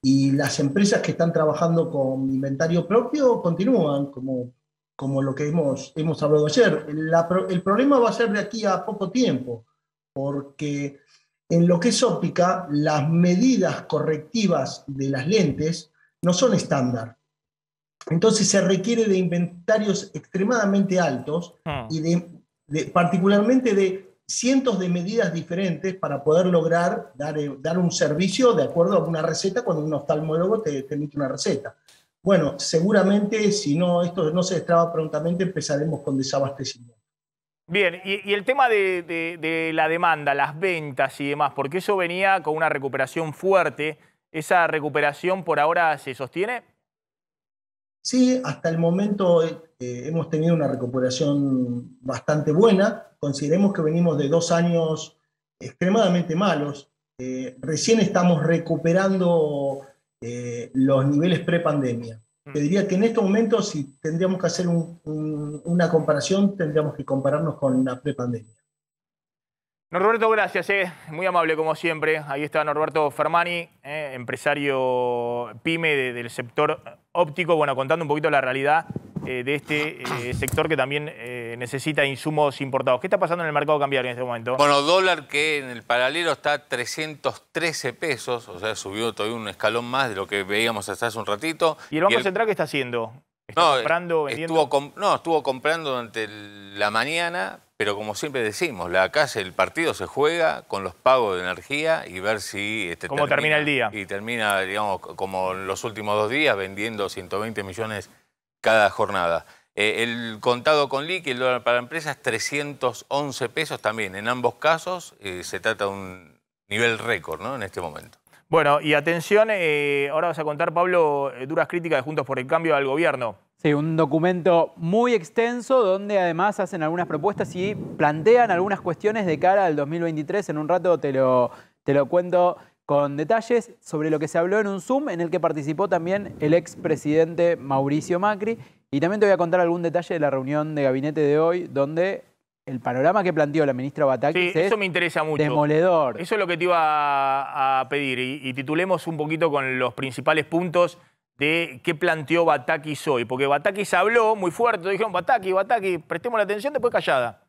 y las empresas que están trabajando con inventario propio continúan como como lo que hemos, hemos hablado ayer. el problema va a ser de aquí a poco tiempo, porque en lo que es óptica, las medidas correctivas de las lentes no son estándar. Entonces se requiere de inventarios extremadamente altos hmm. y de, particularmente de cientos de medidas diferentes para poder lograr dar, eh, dar, un servicio de acuerdo a una receta cuando un oftalmólogo te, te emite una receta. Bueno, seguramente si no esto no se destraba prontamente empezaremos con desabastecimiento. Bien, y, el tema de, la demanda, las ventas y demás, porque eso venía con una recuperación fuerte, ¿esa recuperación por ahora se sostiene? Sí, hasta el momento eh, eh, hemos tenido una recuperación bastante buena. Consideremos que venimos de dos años extremadamente malos. Eh, recién estamos recuperando eh, los niveles pre-pandemia. Mm. Te diría que en estos momentos, si tendríamos que hacer una comparación, tendríamos que compararnos con la prepandemia. Norberto, gracias, eh. muy amable como siempre. Ahí está Norberto Fermani, eh, empresario pyme del sector óptico, bueno, contando un poquito la realidad de este sector que también necesita insumos importados. ¿Qué está pasando en el mercado cambiario en este momento? Bueno, dólar que en el paralelo está a 313 pesos, o sea, subió todavía un escalón más de lo que veíamos hasta hace un ratito. ¿Y el Banco Central qué está haciendo? ¿Está comprando, vendiendo? Estuvo no, estuvo comprando durante la mañana, pero como siempre decimos, la casa, el partido se juega con los pagos de energía y ver si... Este, ¿Cómo termina, el día? Y termina, digamos, como los últimos dos días, vendiendo 120 millones cada jornada. Eh, el contado con liqui, el para empresas, 311 pesos también. En ambos casos eh, se trata de un nivel récord ¿no? en este momento. Bueno, y atención, eh, ahora vas a contar, Pablo, duras críticas de Juntos por el Cambio al gobierno. Sí, un documento muy extenso donde además hacen algunas propuestas y plantean algunas cuestiones de cara al 2023. En un rato te lo, te lo cuento con detalles sobre lo que se habló en un Zoom en el que participó también el ex presidente Mauricio Macri. Y también te voy a contar algún detalle de la reunión de gabinete de hoy, donde el panorama que planteó la ministra Bataki. sí, eso me interesa mucho. demoledor. Eso es lo que te iba a, pedir y, titulemos un poquito con los principales puntos de qué planteó Batakis hoy. Porque Batakis habló muy fuerte, dijeron Bataki, Bataki, prestemos la atención, después callada.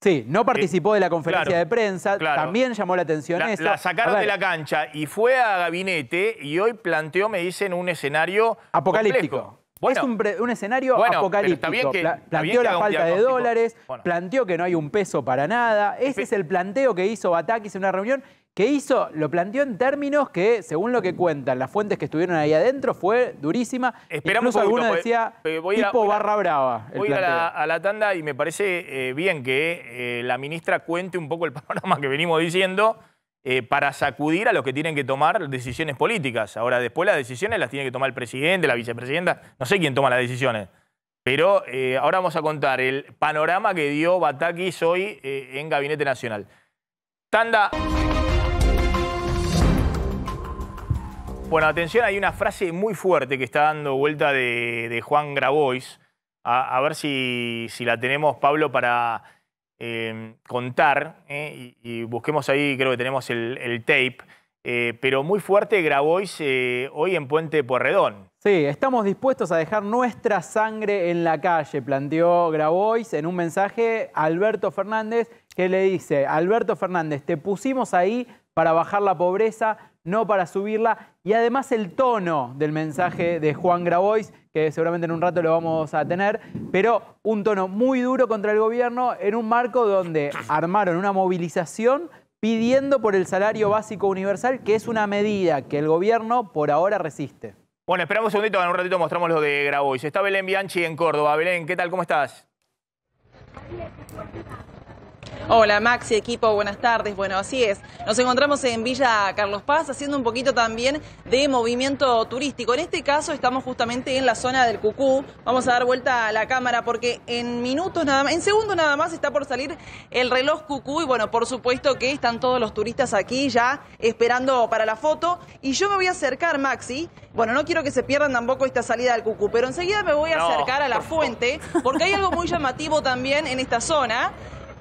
Sí, no eh, participó de la conferencia de prensa, también llamó la atención la, eso. La sacaron de la cancha y fue a gabinete y hoy planteó, me dicen, un escenario apocalíptico. es un, escenario apocalíptico. planteó la falta de dólares, planteó que no hay un peso para nada. Ese es el planteo que hizo Batakis en una reunión que hizo, lo planteó en términos que, según lo que cuentan las fuentes que estuvieron ahí adentro, fue durísima. Esperamos Incluso alguno decía tipo barra brava. Voy a la, a la, tanda y me parece eh, bien que eh, la ministra cuente un poco el panorama que venimos diciendo eh, para sacudir a los que tienen que tomar decisiones políticas. Ahora, después las decisiones las tiene que tomar el presidente, la vicepresidenta, no sé quién toma las decisiones. Pero ahora vamos a contar el panorama que dio Batakis hoy en Gabinete Nacional. Tanda. Bueno, atención, hay una frase muy fuerte que está dando vuelta de, Juan Grabois. A, ver si, la tenemos, Pablo, para eh, contar. Eh, y, busquemos ahí, creo que tenemos el, tape. Eh, pero muy fuerte Grabois hoy en Puente Porredón. Sí, estamos dispuestos a dejar nuestra sangre en la calle, planteó Grabois en un mensaje a Alberto Fernández, que le dice, Alberto Fernández, te pusimos ahí para bajar la pobreza, no para subirla. Y además el tono del mensaje de Juan Grabois, que seguramente en un rato lo vamos a tener, pero un tono muy duro contra el gobierno en un marco donde armaron una movilización pidiendo por el salario básico universal, que es una medida que el gobierno por ahora resiste. Bueno, esperamos un segundito, en un ratito mostramos lo de Grabois. Está Belén Bianchi en Córdoba. Belén, ¿qué tal? ¿Cómo estás? Hola Maxi, equipo, buenas tardes. Bueno, así es. Nos encontramos en Villa Carlos Paz haciendo un poquito también de movimiento turístico. En este caso estamos justamente en la zona del Cucú. Vamos a dar vuelta a la cámara porque en minutos nada más, en segundos nada más está por salir el reloj Cucú y bueno, por supuesto que están todos los turistas aquí ya esperando para la foto y yo me voy a acercar, Maxi. Bueno, no quiero que se pierdan tampoco esta salida del Cucú, pero enseguida me voy a acercar a la fuente porque hay algo muy llamativo también en esta zona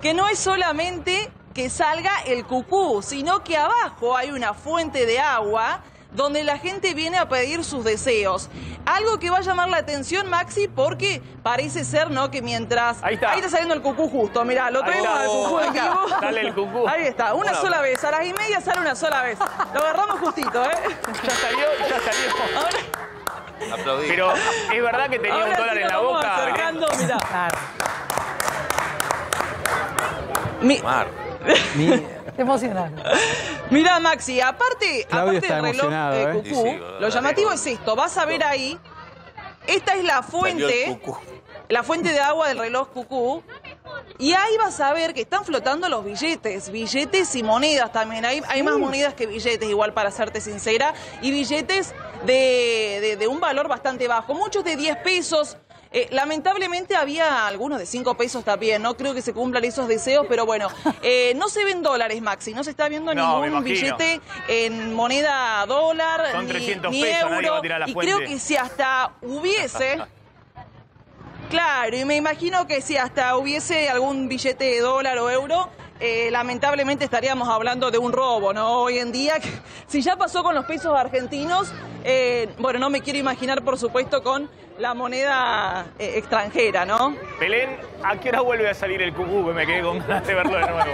que no es solamente que salga el cucú, sino que abajo hay una fuente de agua donde la gente viene a pedir sus deseos. Algo que va a llamar la atención, Maxi, porque parece ser, ¿no? Que mientras... Ahí está. Ahí está saliendo el cucú justo, mirá, lo traemos al cucú acá. Sale el cucú. Ahí está, una sola vez, a las y media sale una sola vez. Lo agarramos justito, ¿eh? Ya salió, ya salió. Ahora... Pero es verdad que tenía un dólar en la boca. Acercando, mirá. Mi... Mira, Maxi, aparte, aparte del reloj eh, ¿eh? cucú, lo llamativo es esto. Vas a ver ahí, esta es la fuente, la fuente de agua del reloj cucú. Y ahí vas a ver que están flotando los billetes, billetes y monedas también. Hay, hay más uh. monedas que billetes, igual para serte sincera, y billetes de, de un valor bastante bajo. Muchos de 10 pesos, eh, lamentablemente había algunos de 5 pesos también, no creo que se cumplan esos deseos, pero bueno, eh, no se ven dólares, Maxi, no se está viendo ningún billete en moneda dólar, ni, euro, y creo que si hasta hubiese... claro, y me imagino que si hasta hubiese algún billete de dólar o euro, eh, lamentablemente estaríamos hablando de un robo, ¿no? Hoy en día, si ya pasó con los pesos argentinos, eh, bueno, no me quiero imaginar, por supuesto, con la moneda eh, extranjera, ¿no? Belén, ¿a qué hora vuelve a salir el cucú? Me quedé con ganas de verlo de nuevo.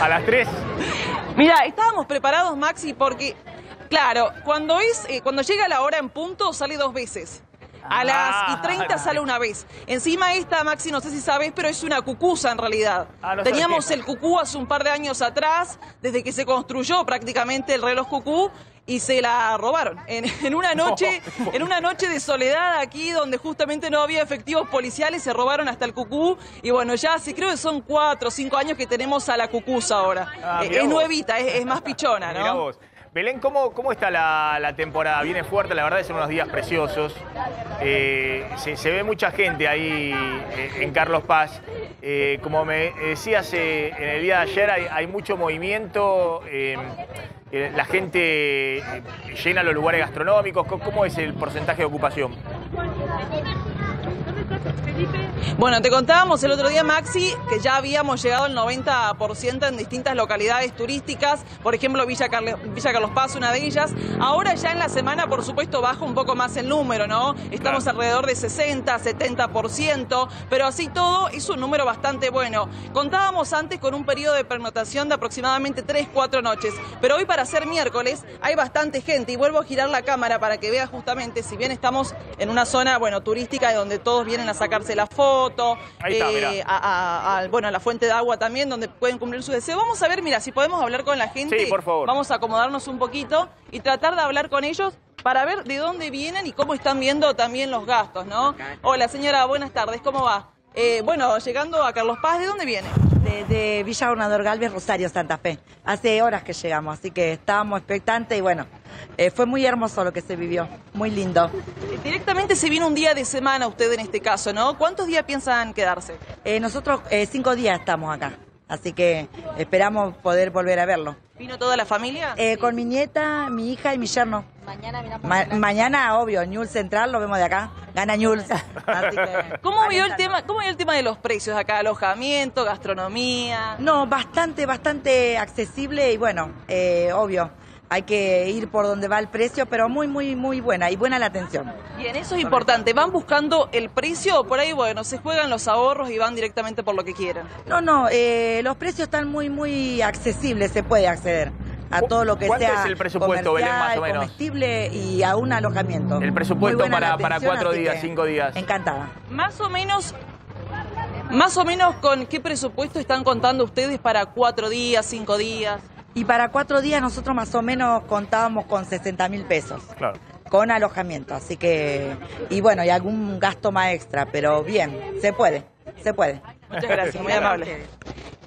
A las tres Mira, estábamos preparados, Maxi, porque, claro, cuando, es, cuando llega la hora en punto, sale dos veces. A las ah. y 30 sale una vez. Encima esta, Maxi, no sé si sabes, pero es una cucusa en realidad. Ah, Teníamos el cucú hace un par de años atrás, desde que se construyó prácticamente el reloj cucú, y se la robaron en, una noche en una noche de soledad aquí donde justamente no había efectivos policiales se robaron hasta el cucú y bueno ya sí creo que son cuatro o cinco años que tenemos a la cucusa ahora ah, eh, es nuevita es, más pichona no Belén, ¿cómo, cómo está la, temporada? Viene fuerte, la verdad, son unos días preciosos. Eh, se, ve mucha gente ahí eh, en Carlos Paz. Eh, como me decías en el día de ayer, hay, hay mucho movimiento. la gente llena los lugares gastronómicos. ¿Cómo es el porcentaje de ocupación? Bueno, te contábamos el otro día, Maxi, que ya habíamos llegado al 90% en distintas localidades turísticas, por ejemplo Villa, Carlos Paz, una de ellas. Ahora ya en la semana, por supuesto, baja un poco más el número, ¿no? Estamos alrededor de 60, 70%, pero así todo es un número bastante bueno. Contábamos antes con un periodo de pernotación de aproximadamente 3, 4 noches, pero hoy para ser miércoles hay bastante gente y vuelvo a girar la cámara para que veas justamente, si bien estamos en una zona, bueno, turística donde todos vienen a sacarse la foto, eh, a, bueno, a la fuente de agua también, donde pueden cumplir su deseo. Vamos a ver, mira, si podemos hablar con la gente, por favor. vamos a acomodarnos un poquito y tratar de hablar con ellos para ver de dónde vienen y cómo están viendo también los gastos, ¿no? Hola señora, buenas tardes, ¿cómo va? Eh, bueno, llegando a Carlos Paz, ¿de dónde viene? De, Villa Ornador Galvez, Rosario, Santa Fe. Hace horas que llegamos, así que estábamos expectantes y bueno, eh, fue muy hermoso lo que se vivió, muy lindo. Eh, directamente se viene un día de semana usted en este caso, ¿no? ¿Cuántos días piensan quedarse? nosotros cinco días estamos acá. Así que esperamos poder volver a verlo. ¿Vino toda la familia? Eh, con mi nieta, mi hija y mi yerno. Mañana mañana, obvio, News Central lo vemos de acá. Gana News. ¿Cómo, vio el tema, ¿Cómo vio el tema de los precios acá? ¿Alojamiento, gastronomía? No, bastante, bastante accesible y bueno, eh, obvio hay que ir por donde va el precio, pero muy, muy, muy buena y buena la atención. Bien, eso es importante. ¿Van buscando el precio o por ahí, bueno, se juegan los ahorros y van directamente por lo que quieran? No, no, eh, los precios están muy, muy accesibles, se puede acceder a todo lo que sea. sea es el presupuesto, más comestible y a un alojamiento. El presupuesto para, para cuatro días, cinco días. Encantada. Más o menos más o menos con qué presupuesto están contando ustedes para cuatro días, cinco días. Y para cuatro días nosotros más o menos contábamos con 60 mil pesos. Claro. Con alojamiento, así que. Y bueno, y algún gasto más extra, pero bien, se puede, se puede. Muchas gracias, muy amable.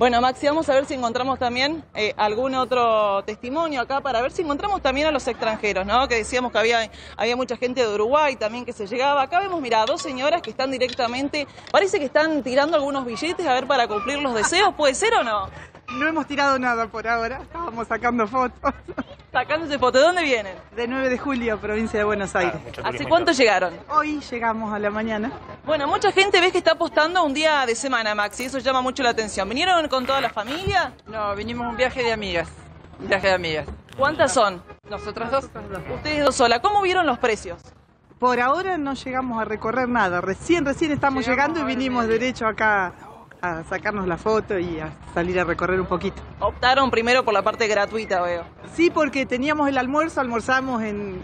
Bueno, Maxi, vamos a ver si encontramos también eh, algún otro testimonio acá para ver si encontramos también a los extranjeros, ¿no? Que decíamos que había, había mucha gente de Uruguay también que se llegaba. Acá vemos, mira, dos señoras que están directamente, parece que están tirando algunos billetes a ver para cumplir los deseos, ¿puede ser o no? No hemos tirado nada por ahora, estábamos sacando fotos. Sacándose fotos, ¿de dónde vienen? De 9 de julio, provincia de Buenos Aires. Ah, ¿Hace cuánto llegaron? Hoy llegamos a la mañana. Bueno, mucha gente ves que está apostando un día de semana, Maxi, eso llama mucho la atención. ¿Vinieron con toda la familia? No, vinimos un viaje de amigas. viaje de amigas. ¿Cuántas son? Nosotras dos. Ustedes dos sola. ¿Cómo vieron los precios? Por ahora no llegamos a recorrer nada. Recién, recién estamos llegando y vinimos derecho acá a sacarnos la foto y a salir a recorrer un poquito. Optaron primero por la parte gratuita, veo. Sí, porque teníamos el almuerzo, almorzamos en...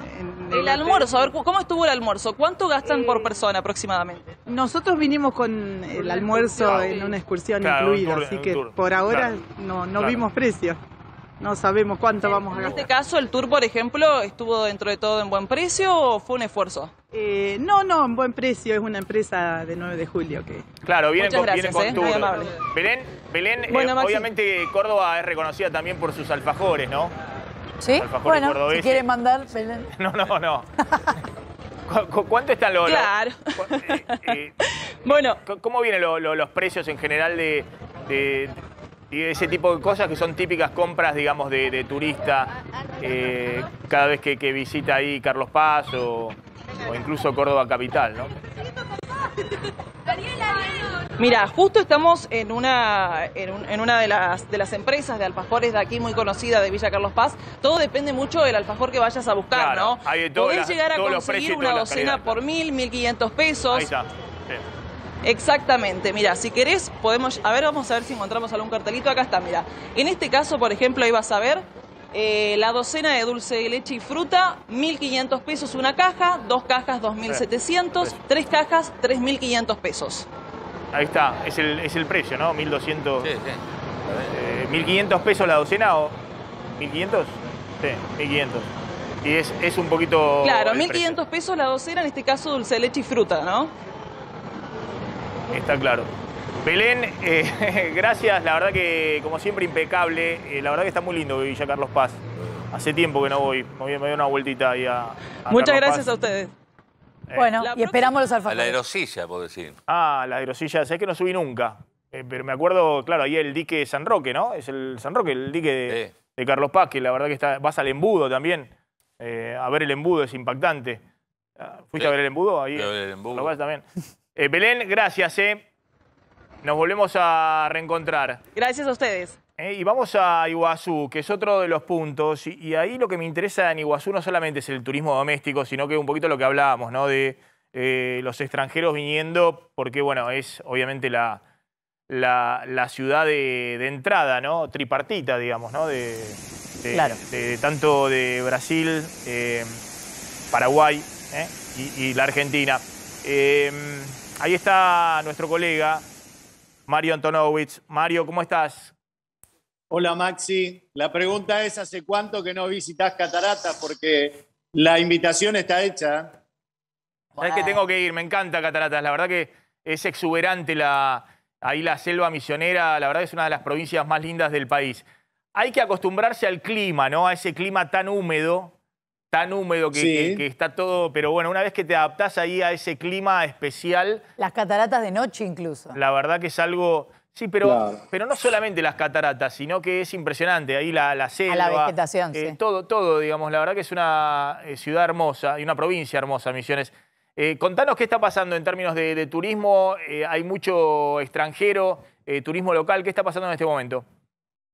el, almuerzo, a ver, ¿cómo estuvo el almuerzo? ¿Cuánto gastan por eh, persona aproximadamente? Nosotros vinimos con el almuerzo en una excursión incluida, así que por ahora no, vimos precio no sabemos cuánto vamos a ganar. En este caso, el tour, por ejemplo, estuvo dentro de todo en buen precio o fue un esfuerzo? Eh, no, no, en buen precio. Es una empresa de 9 de julio que. Claro, viene con, tour. Belén, obviamente Córdoba es reconocida también por sus alfajores, ¿no? Sí. bueno, mandar, Belén. No, no, no. ¿Cuánto están los...? Claro. Eh, eh, bueno. ¿Cómo vienen los, precios en general de y ese tipo de cosas que son típicas compras, digamos, de, turista eh, cada vez que, visita ahí Carlos Paz o, incluso Córdoba Capital, ¿no? Mira, justo estamos en una, en, una de, las, de las empresas de alfajores de aquí muy conocida de Villa Carlos Paz. Todo depende mucho del alfajor que vayas a buscar, ¿no? Hay Podés llegar a conseguir una docena por mil, mil quinientos pesos. Ahí Exactamente, mira, si querés podemos, a ver, vamos a ver si encontramos algún cartelito, acá está, mira. En este caso, por ejemplo, ahí vas a ver eh, la docena de dulce de leche y fruta, 1.500 pesos una caja, dos cajas 2.700, tres cajas 3.500 pesos. Ahí está, es el, es el precio, ¿no? 1.200... Sí, sí. 1.500 eh, pesos la docena o... ¿1.500? Sí, 1.500. Y es, es un poquito... Claro, 1.500 pesos la docena, en este caso dulce de leche y fruta, ¿no? Está claro. Belén, eh, gracias, la verdad que como siempre impecable, eh, la verdad que está muy lindo Villa Carlos Paz. Hace tiempo que no voy, me voy a dar una vueltita ahí a... Muchas gracias a ustedes. Eh, bueno, y esperamos los alfajores. A la aerosilla, puedo decir. Ah, la aerosilla, sé que no subí nunca, pero me acuerdo, claro, ahí el dique de San Roque, ¿no? Es el San Roque, el dique de, Carlos Paz, que la verdad que está, vas al embudo también. a ver el embudo es impactante. Ah, ¿Fuiste a ver el embudo? Ahí, a ver el embudo. también. Eh, Belén, gracias. Eh. Nos volvemos a reencontrar. Gracias a ustedes. Eh, y vamos a Iguazú, que es otro de los puntos. Y, ahí lo que me interesa en Iguazú no solamente es el turismo doméstico, sino que es un poquito lo que hablábamos, ¿no? De eh, los extranjeros viniendo, porque, bueno, es obviamente la, la, ciudad de, entrada, ¿no? Tripartita, digamos, ¿no? De, tanto de Brasil, Paraguay y, y, la Argentina. Ahí está nuestro colega Mario Antonovich. Mario, ¿cómo estás? Hola Maxi, la pregunta es, ¿hace cuánto que no visitas Cataratas? Porque la invitación está hecha. Es que tengo que ir, me encanta Cataratas, la verdad que es exuberante la, ahí la selva misionera, la verdad es una de las provincias más lindas del país. Hay que acostumbrarse al clima, ¿no? A ese clima tan húmedo tan húmedo que, está todo. Pero bueno, una vez que te adaptás ahí a ese clima especial. Las cataratas de noche incluso. La verdad que es algo. Sí, pero, pero no solamente las cataratas, sino que es impresionante. Ahí la, la selva. A la vegetación, eh, sí. Todo, todo, digamos. La verdad que es una eh, ciudad hermosa y una provincia hermosa, Misiones. Eh, contanos qué está pasando en términos de, turismo. hay mucho extranjero, turismo local. ¿Qué está pasando en este momento?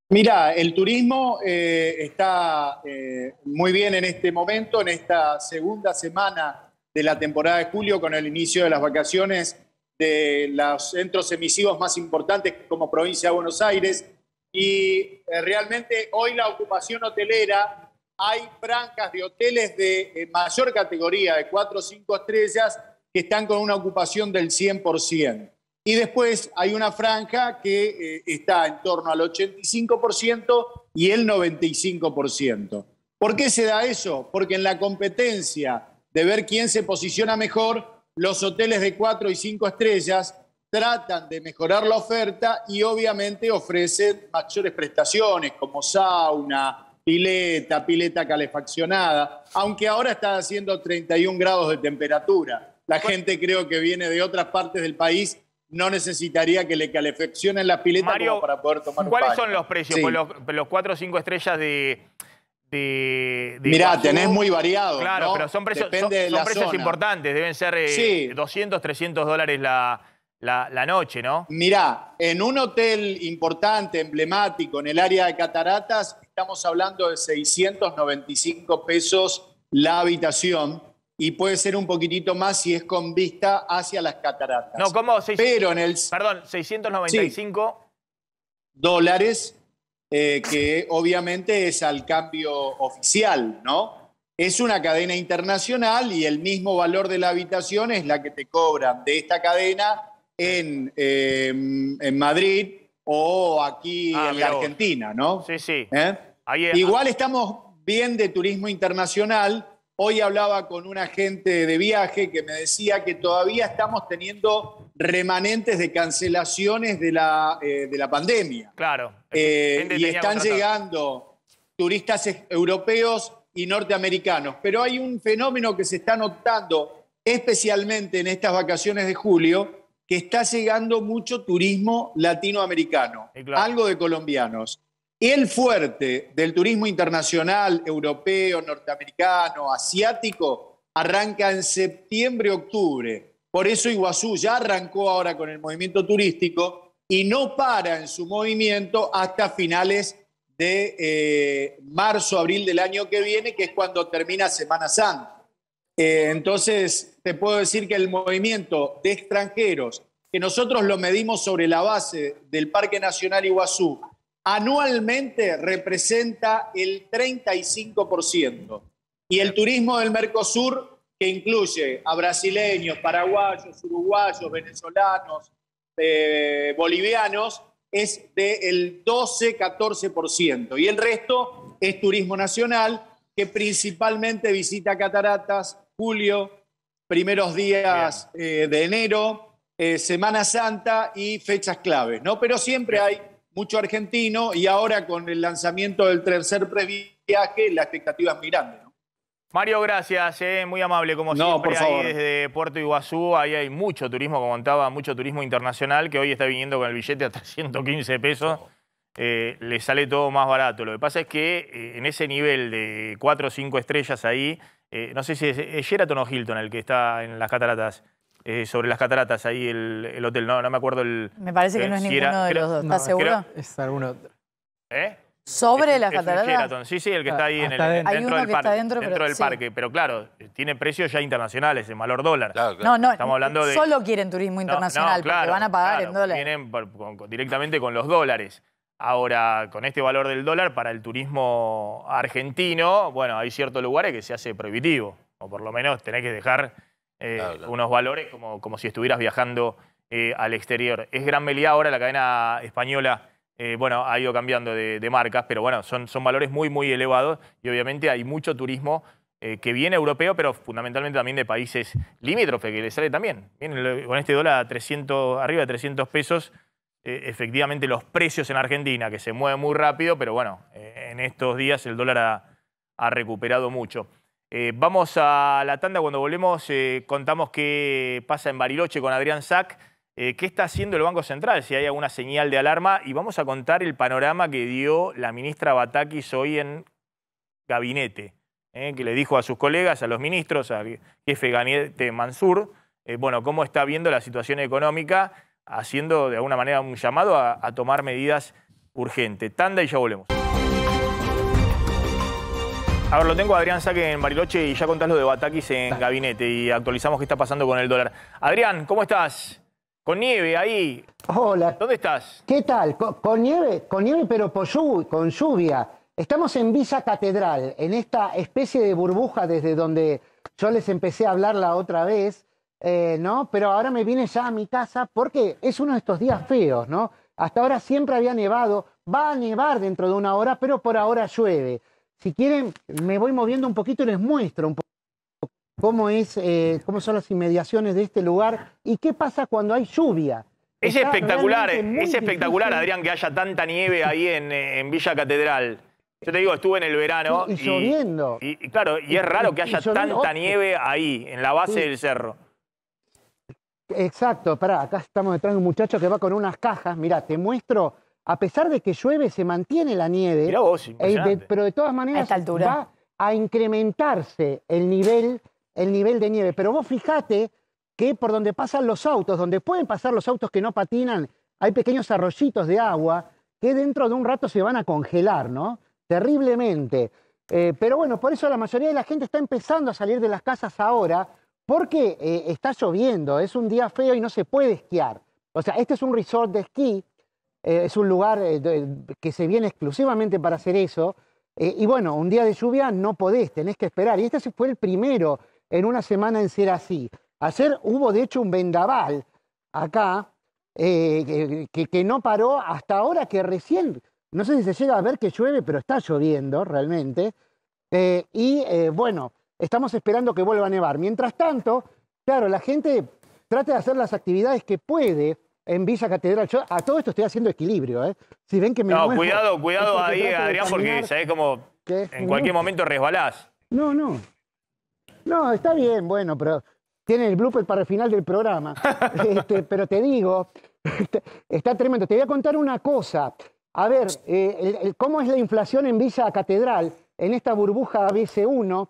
Mira, el turismo eh, está eh, muy bien en este momento, en esta segunda semana de la temporada de julio, con el inicio de las vacaciones de los centros emisivos más importantes como provincia de Buenos Aires. Y eh, realmente hoy la ocupación hotelera, hay franjas de hoteles de mayor categoría, de 4 o 5 estrellas, que están con una ocupación del 100%. Y después hay una franja que eh, está en torno al 85% y el 95%. ¿Por qué se da eso? Porque en la competencia de ver quién se posiciona mejor, los hoteles de 4 y 5 estrellas tratan de mejorar la oferta y obviamente ofrecen mayores prestaciones como sauna, pileta, pileta calefaccionada, aunque ahora está haciendo 31 grados de temperatura. La gente creo que viene de otras partes del país no necesitaría que le calefeccionen la pileta para poder tomar un ¿cuáles son los precios? los, cuatro o cinco estrellas de... de, Mirá, tenés muy variado. Claro, pero son precios, importantes. Deben ser 200, eh, 300 dólares la, la, la, noche, ¿no? Mirá, en un hotel importante, emblemático, en el área de Cataratas, estamos hablando de 695 pesos la habitación y puede ser un poquitito más si es con vista hacia las cataratas. No, ¿cómo? Pero en el... Perdón, 695 dólares, eh, que obviamente es al cambio oficial, ¿no? Es una cadena internacional y el mismo valor de la habitación es la que te cobran de esta cadena en, em, Madrid o aquí ah, en la Argentina, ¿no? Sí, sí. ¿Eh? Igual estamos bien de turismo internacional, Hoy hablaba con un agente de viaje que me decía que todavía estamos teniendo remanentes de cancelaciones de la, eh, de la pandemia. Claro. Eh, y están llegando turistas europeos y norteamericanos. Pero hay un fenómeno que se está notando, especialmente en estas vacaciones de julio, que está llegando mucho turismo latinoamericano, algo de colombianos el fuerte del turismo internacional, europeo, norteamericano, asiático, arranca en septiembre, octubre. Por eso Iguazú ya arrancó ahora con el movimiento turístico y no para en su movimiento hasta finales de eh, marzo, abril del año que viene, que es cuando termina Semana Santa. Eh, entonces, te puedo decir que el movimiento de extranjeros, que nosotros lo medimos sobre la base del Parque Nacional Iguazú, anualmente representa el 35%. Y el turismo del Mercosur, que incluye a brasileños, paraguayos, uruguayos, venezolanos, eh, bolivianos, es del 12-14%. Y el resto es turismo nacional, que principalmente visita cataratas, julio, primeros días eh, de enero, eh, Semana Santa y fechas claves, ¿no? Pero siempre hay mucho argentino y ahora con el lanzamiento del tercer previaje la expectativa es muy Mario, gracias, eh, muy amable como siempre. Por desde Puerto Iguazú, ahí hay mucho turismo, como contaba, mucho turismo internacional que hoy está viniendo con el billete a 315 pesos. Eh, le sale todo más barato. Lo que pasa es que eh, en ese nivel de 4 o 5 estrellas ahí, no sé si es, es Sheraton o Hilton el que está en las cataratas. Eh, sobre las cataratas, ahí el, hotel, no, no me acuerdo el... Me parece que no eh, es ninguno de los dos, ¿estás seguro? es alguno ¿Eh? ¿Sobre las cataratas? Sí, sí, el que ah. está ahí en el, dentro, hay uno del que parque, está dentro, del parque. Pero claro, tiene precios ya internacionales, en valor dólar. No, no, Estamos hablando de... solo quieren turismo internacional, porque van a pagar en dólares. Vienen con, directamente con los dólares. Ahora, con este valor del dólar, para el turismo argentino, bueno, hay ciertos lugares que se hace prohibitivo. O por lo menos tenés que dejar eh, unos valores como, como si estuvieras viajando eh, al exterior. Es Gran Meliá ahora, la cadena española, eh, bueno, ha ido cambiando de, marcas, pero bueno, son, son valores muy, muy elevados y obviamente hay mucho turismo que viene europeo, pero fundamentalmente también de países limítrofes, que le sale también. con este dólar arriba de 300 pesos, efectivamente los precios en Argentina, que se mueven muy rápido, pero bueno, en estos días el dólar ha recuperado mucho. Eh, vamos a la tanda, cuando volvemos eh, contamos qué pasa en Bariloche con Adrián Sack, eh, qué está haciendo el Banco Central, si hay alguna señal de alarma, y vamos a contar el panorama que dio la ministra Batakis hoy en gabinete, que le dijo a sus colegas, a los ministros, al jefe Ganete Mansur, bueno, cómo está viendo la situación económica, haciendo de alguna manera un llamado a tomar medidas urgentes. Tanda y ya volvemos. Ahora lo tengo Adrián Saque en Bariloche y ya contás lo de Batakis en Gabinete y actualizamos qué está pasando con el dólar. Adrián, ¿cómo estás? Con nieve ahí. Hola. ¿Dónde estás? ¿Qué tal? Con, nieve, con nieve pero con lluvia. Estamos en Villa Catedral, en esta especie de burbuja desde donde yo les empecé a hablar la otra vez, eh, ¿no? Pero ahora me vine ya a mi casa porque es uno de estos días feos, ¿no? Hasta ahora siempre había nevado, va a nevar dentro de una hora, pero por ahora llueve. Si quieren, me voy moviendo un poquito y les muestro un poco cómo, es, eh, cómo son las inmediaciones de este lugar y qué pasa cuando hay lluvia. Es espectacular, eh, es espectacular, Adrián, que haya tanta nieve ahí en, Villa Catedral. Yo te digo, estuve en el verano. y, lloviendo. Y, claro, y, es raro que haya tanta nieve ahí, en la base del cerro. Exacto, pará, acá estamos detrás de un muchacho que va con unas cajas. Mirá, te muestro a pesar de que llueve, se mantiene la nieve. E pero de todas maneras va a incrementarse el nivel, el nivel de nieve. Pero vos fijate que por donde pasan los autos, donde pueden pasar los autos que no patinan, hay pequeños arroyitos de agua que dentro de un rato se van a congelar, ¿no? Terriblemente. Eh, pero bueno, por eso la mayoría de la gente está empezando a salir de las casas ahora, porque eh, está lloviendo, es un día feo y no se puede esquiar. O sea, este es un resort de esquí, eh, es un lugar eh, que se viene exclusivamente para hacer eso. Eh, y bueno, un día de lluvia no podés, tenés que esperar. Y este fue el primero en una semana en ser así. Ayer hubo de hecho un vendaval acá que, que, no paró hasta ahora que recién, no sé si se llega a ver que llueve, pero está lloviendo realmente. y bueno, estamos esperando que vuelva a nevar. Mientras tanto, claro, la gente trata de hacer las actividades que puede en Visa Catedral. Yo a todo esto estoy haciendo equilibrio, ¿eh? Si ven que me No, cuidado, cuidado ahí, Adrián, porque sabés cómo en cualquier momento resbalás. No, no. No, está bien, bueno, pero tiene el blooper para el final del programa. Este, pero te digo, este, está tremendo. Te voy a contar una cosa. A ver, eh, ¿cómo es la inflación en Visa Catedral, en esta burbuja ABC1?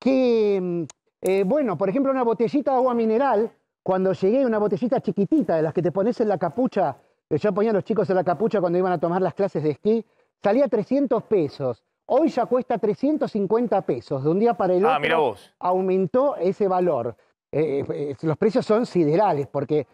Que, mm, eh, bueno, por ejemplo, una botellita de agua mineral cuando llegué, una botellita chiquitita de las que te pones en la capucha, que yo ponía los chicos en la capucha cuando iban a tomar las clases de esquí, salía 300 pesos. Hoy ya cuesta 350 pesos. De un día para el ah, otro aumentó ese valor. Eh, eh, eh, los precios son siderales, porque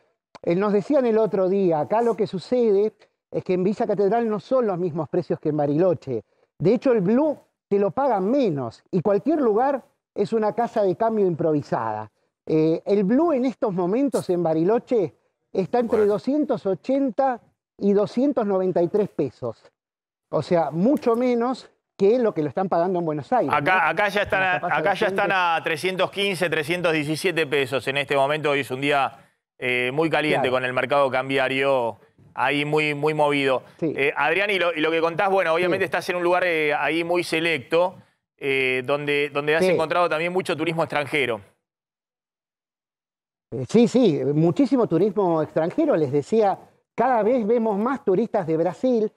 nos decían el otro día, acá lo que sucede es que en Villa Catedral no son los mismos precios que en Bariloche. De hecho, el Blue te lo pagan menos y cualquier lugar es una casa de cambio improvisada. Eh, el blue en estos momentos en Bariloche está entre 280 y 293 pesos. O sea, mucho menos que lo que lo están pagando en Buenos Aires. Acá, ya, están, a, 315, 317 pesos en este momento. Hoy es un día eh, muy caliente con el mercado cambiario ahí muy, muy movido. Eh, Adrián, y lo, que contás, bueno, obviamente estás en un lugar ahí muy selecto, donde, donde has encontrado también mucho turismo extranjero. Eh, sí, sí, muchísimo turismo extranjero. Les decía, cada vez vemos más turistas de Brasil,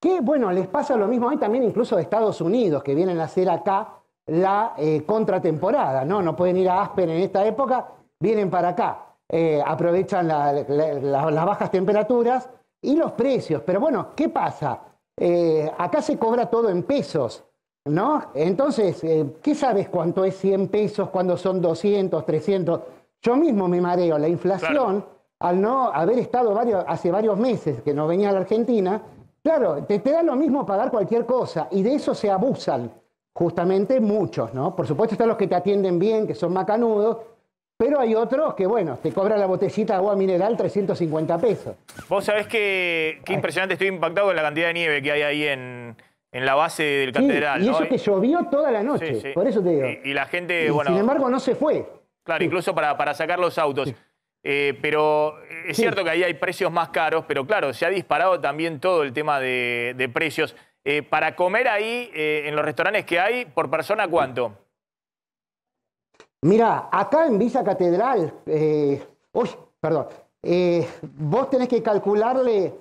que bueno, les pasa lo mismo hay también incluso de Estados Unidos, que vienen a hacer acá la eh, contratemporada, ¿no? No pueden ir a Aspen en esta época, vienen para acá, eh, aprovechan las bajas temperaturas y los precios. Pero bueno, ¿qué pasa? acá se cobra todo en pesos, ¿no? Entonces, ¿qué sabes cuánto es 100 pesos, cuándo son 200, 300? Yo mismo me mareo, la inflación, al no haber estado hace varios meses que no venía a la Argentina, claro, te, da lo mismo pagar cualquier cosa y de eso se abusan justamente muchos, ¿no? Por supuesto están los que te atienden bien, que son macanudos, pero hay otros que, bueno, te cobran la botellita de agua mineral 350 pesos. Vos sabés que, qué impresionante, estoy impactado con la cantidad de nieve que hay ahí en, la base del catedral. Y eso que llovió toda la noche, por eso te digo. Y, la gente, bueno... Sin embargo, no se fue. Claro, incluso para, para, sacar los autos. Eh, pero es cierto que ahí hay precios más caros, pero claro, se ha disparado también todo el tema de, precios. Eh, para comer ahí, eh, en los restaurantes que hay, por persona, ¿cuánto? Mira, acá en Villa Catedral, uy, perdón, vos tenés que calcularle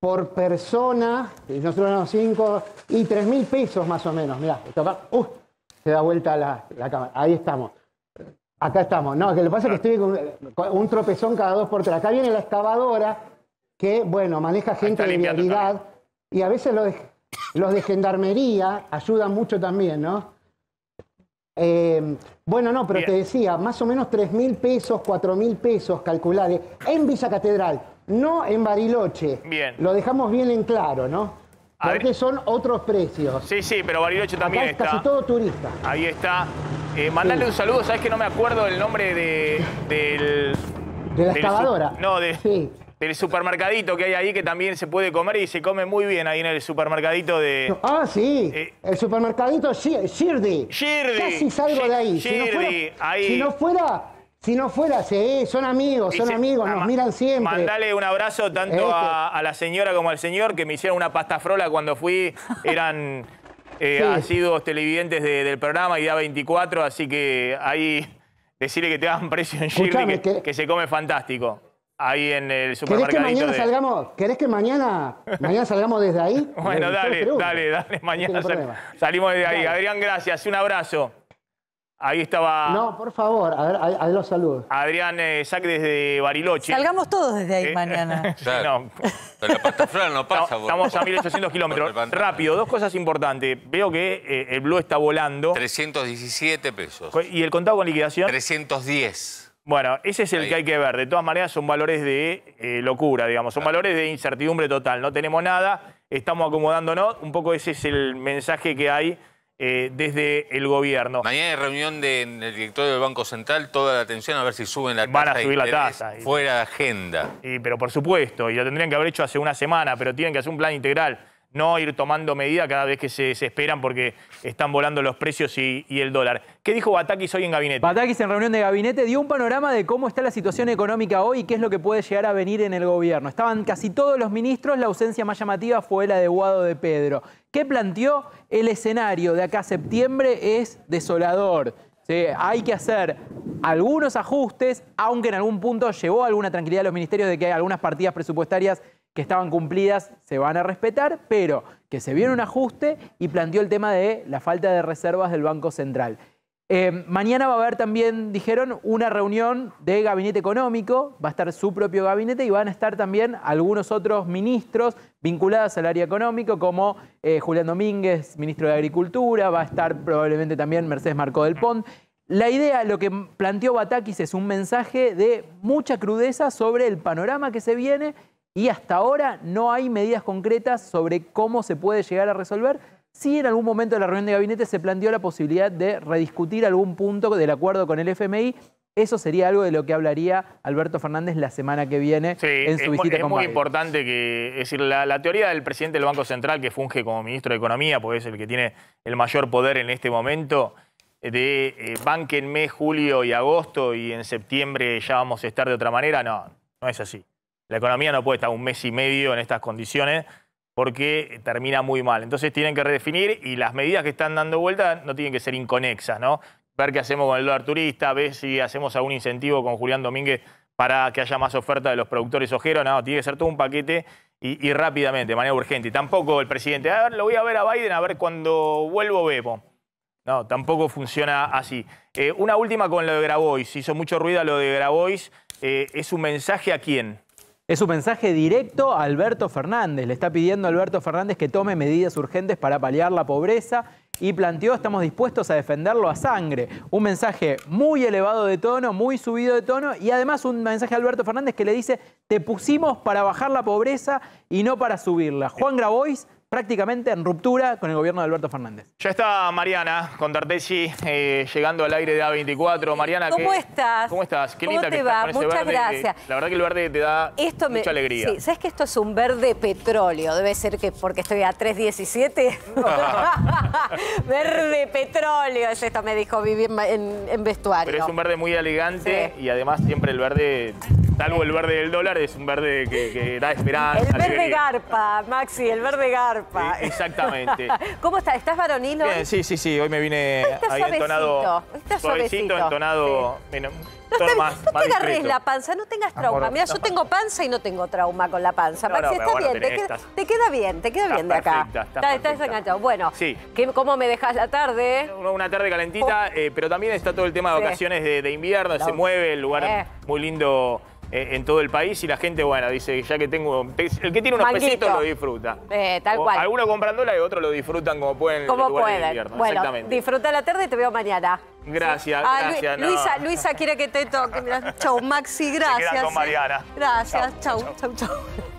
por persona, nosotros los cinco y tres mil pesos más o menos. mira, uh, se da vuelta la, la cámara, ahí estamos. Acá estamos. No, que lo que pasa es que estoy con un tropezón cada dos por tres. Acá viene la excavadora que, bueno, maneja gente de vialidad y a veces los de, los de gendarmería ayudan mucho también, ¿no? Eh, bueno, no, pero te decía, más o menos 3 mil pesos, 4 mil pesos calculares en Villa Catedral, no en Bariloche. Bien. Lo dejamos bien en claro, ¿no? Porque son otros precios. Sí, sí, pero Bariloche también es está. Casi todo turista. Ahí está. Eh, mandale un saludo, sabes que no me acuerdo el nombre de, del. De la excavadora. no, del supermercadito que hay ahí que también se puede comer y se come muy bien ahí en el supermercadito de. ah, sí. Eh, el supermercadito Shirdi. Shirdi. Casi salgo de ahí. si no fuera, Si no fuera. Si no fuera, son amigos, son amigos, ah, nos miran siempre. Mandale un abrazo tanto este. a, a, la señora como al señor, que me hicieron una pasta frola cuando fui, eran eh, sido los televidentes del programa y da 24, así que ahí decirle que te dan precio en Shirley, que, se come fantástico. Ahí en el supermercado. ¿Querés que mañana salgamos? mañana, salgamos desde ahí? bueno, dale, dale, dale, mañana salimos desde ahí. Adrián, gracias, un abrazo. Ahí estaba. No, por favor, a ver, saludos. Adrián saque eh, desde Bariloche. Salgamos todos desde ahí eh, mañana. no. Pero la no pasa, Estamos a 1800 kilómetros. Rápido, dos cosas importantes. Veo que eh, el Blue está volando. 317 pesos. ¿Y el contado con liquidación? 310. Bueno, ese es el que hay que ver. De todas maneras, son valores de locura, digamos. Son valores de incertidumbre total. No tenemos nada, estamos acomodándonos. Un poco ese es el mensaje que hay eh, desde el gobierno. Mañana hay reunión del directorio del Banco Central, toda la atención a ver si suben la tasa. Van a subir la tasa. Fuera agenda. pero por supuesto, y lo tendrían que haber hecho hace una semana, pero tienen que hacer un plan integral no ir tomando medida cada vez que se, se esperan porque están volando los precios y, el dólar. ¿Qué dijo Batakis hoy en gabinete? Batakis en reunión de gabinete dio un panorama de cómo está la situación económica hoy y qué es lo que puede llegar a venir en el gobierno. Estaban casi todos los ministros, la ausencia más llamativa fue el adecuado de Pedro. ¿Qué planteó? El escenario de acá a septiembre es desolador. hay que hacer algunos ajustes, aunque en algún punto llevó alguna tranquilidad a los ministerios de que hay algunas partidas presupuestarias que estaban cumplidas se van a respetar, pero que se viene un ajuste y planteó el tema de la falta de reservas del Banco Central. Eh, mañana va a haber también, dijeron, una reunión de gabinete económico, va a estar su propio gabinete y van a estar también algunos otros ministros vinculados al área económico, como eh, Julián Domínguez, ministro de Agricultura, va a estar probablemente también Mercedes Marco del Pont. La idea, lo que planteó Batakis es un mensaje de mucha crudeza sobre el panorama que se viene y hasta ahora no hay medidas concretas sobre cómo se puede llegar a resolver. Si en algún momento de la reunión de gabinete se planteó la posibilidad de rediscutir algún punto del acuerdo con el FMI, eso sería algo de lo que hablaría Alberto Fernández la semana que viene en su visita es muy importante que, es decir, la, teoría del presidente del Banco Central, que funge como ministro de Economía, pues es el que tiene el mayor poder en este momento, de eh, banque en mes, julio y agosto y en septiembre ya vamos a estar de otra manera, no, no es así. La economía no puede estar un mes y medio en estas condiciones porque termina muy mal. Entonces tienen que redefinir y las medidas que están dando vuelta no tienen que ser inconexas, ¿no? Ver qué hacemos con el dólar turista, ver si hacemos algún incentivo con Julián Domínguez para que haya más oferta de los productores ojeros, no, tiene que ser todo un paquete y, rápidamente, de manera urgente. tampoco el presidente, a ver, lo voy a ver a Biden, a ver cuando vuelvo vemos. No, tampoco funciona así. Eh, una última con lo de Grabois, hizo mucho ruido lo de Grabois, eh, ¿es un mensaje a quién? Es un mensaje directo a Alberto Fernández. Le está pidiendo a Alberto Fernández que tome medidas urgentes para paliar la pobreza y planteó estamos dispuestos a defenderlo a sangre. Un mensaje muy elevado de tono, muy subido de tono y además un mensaje a Alberto Fernández que le dice te pusimos para bajar la pobreza y no para subirla. Juan Grabois prácticamente en ruptura con el gobierno de Alberto Fernández. Ya está Mariana con eh, llegando al aire de A24. Mariana, ¿cómo estás? ¿Cómo estás? Qué ¿Cómo te va? Muchas eh, gracias. la verdad que el verde te da mucha alegría. Sí, sabes que esto es un verde petróleo, debe ser que porque estoy a 317. verde petróleo es esto, me dijo Vivi en, vestuario. Pero es un verde muy elegante y además siempre el verde Salvo el verde del dólar, es un verde que, da esperanza. El verde garpa, Maxi, el verde garpa. E, exactamente. ¿Cómo estás? ¿Estás varonil Bien, sí, sí, sí. Hoy me vine ahí suavecito, entonado. Está suavecito. entonado. Bueno, no, te, más, te agarres la panza, no tengas ah, trauma. Mira, yo tengo panza y no tengo trauma con la panza. No, está bien, te queda, bien, te queda bien de acá. está está enganchado. Bueno, ¿cómo me dejas la tarde? Una tarde calentita, oh. eh, pero también está todo el tema de ocasiones de, invierno, se mueve el lugar eh. muy lindo eh, en todo el país y la gente, bueno, dice, ya que tengo... El que tiene unos pesitos lo disfruta. Eh, tal cual. Algunos comprándola y otros lo disfrutan como pueden. Como pueden. De bueno, Exactamente. disfruta la tarde y te veo mañana. Gracias, ah, gracias. Luisa, Luisa quiere que te toque. Chau, Maxi, gracias. Se ¿eh? con Mariana. Gracias, chau, chau. chau.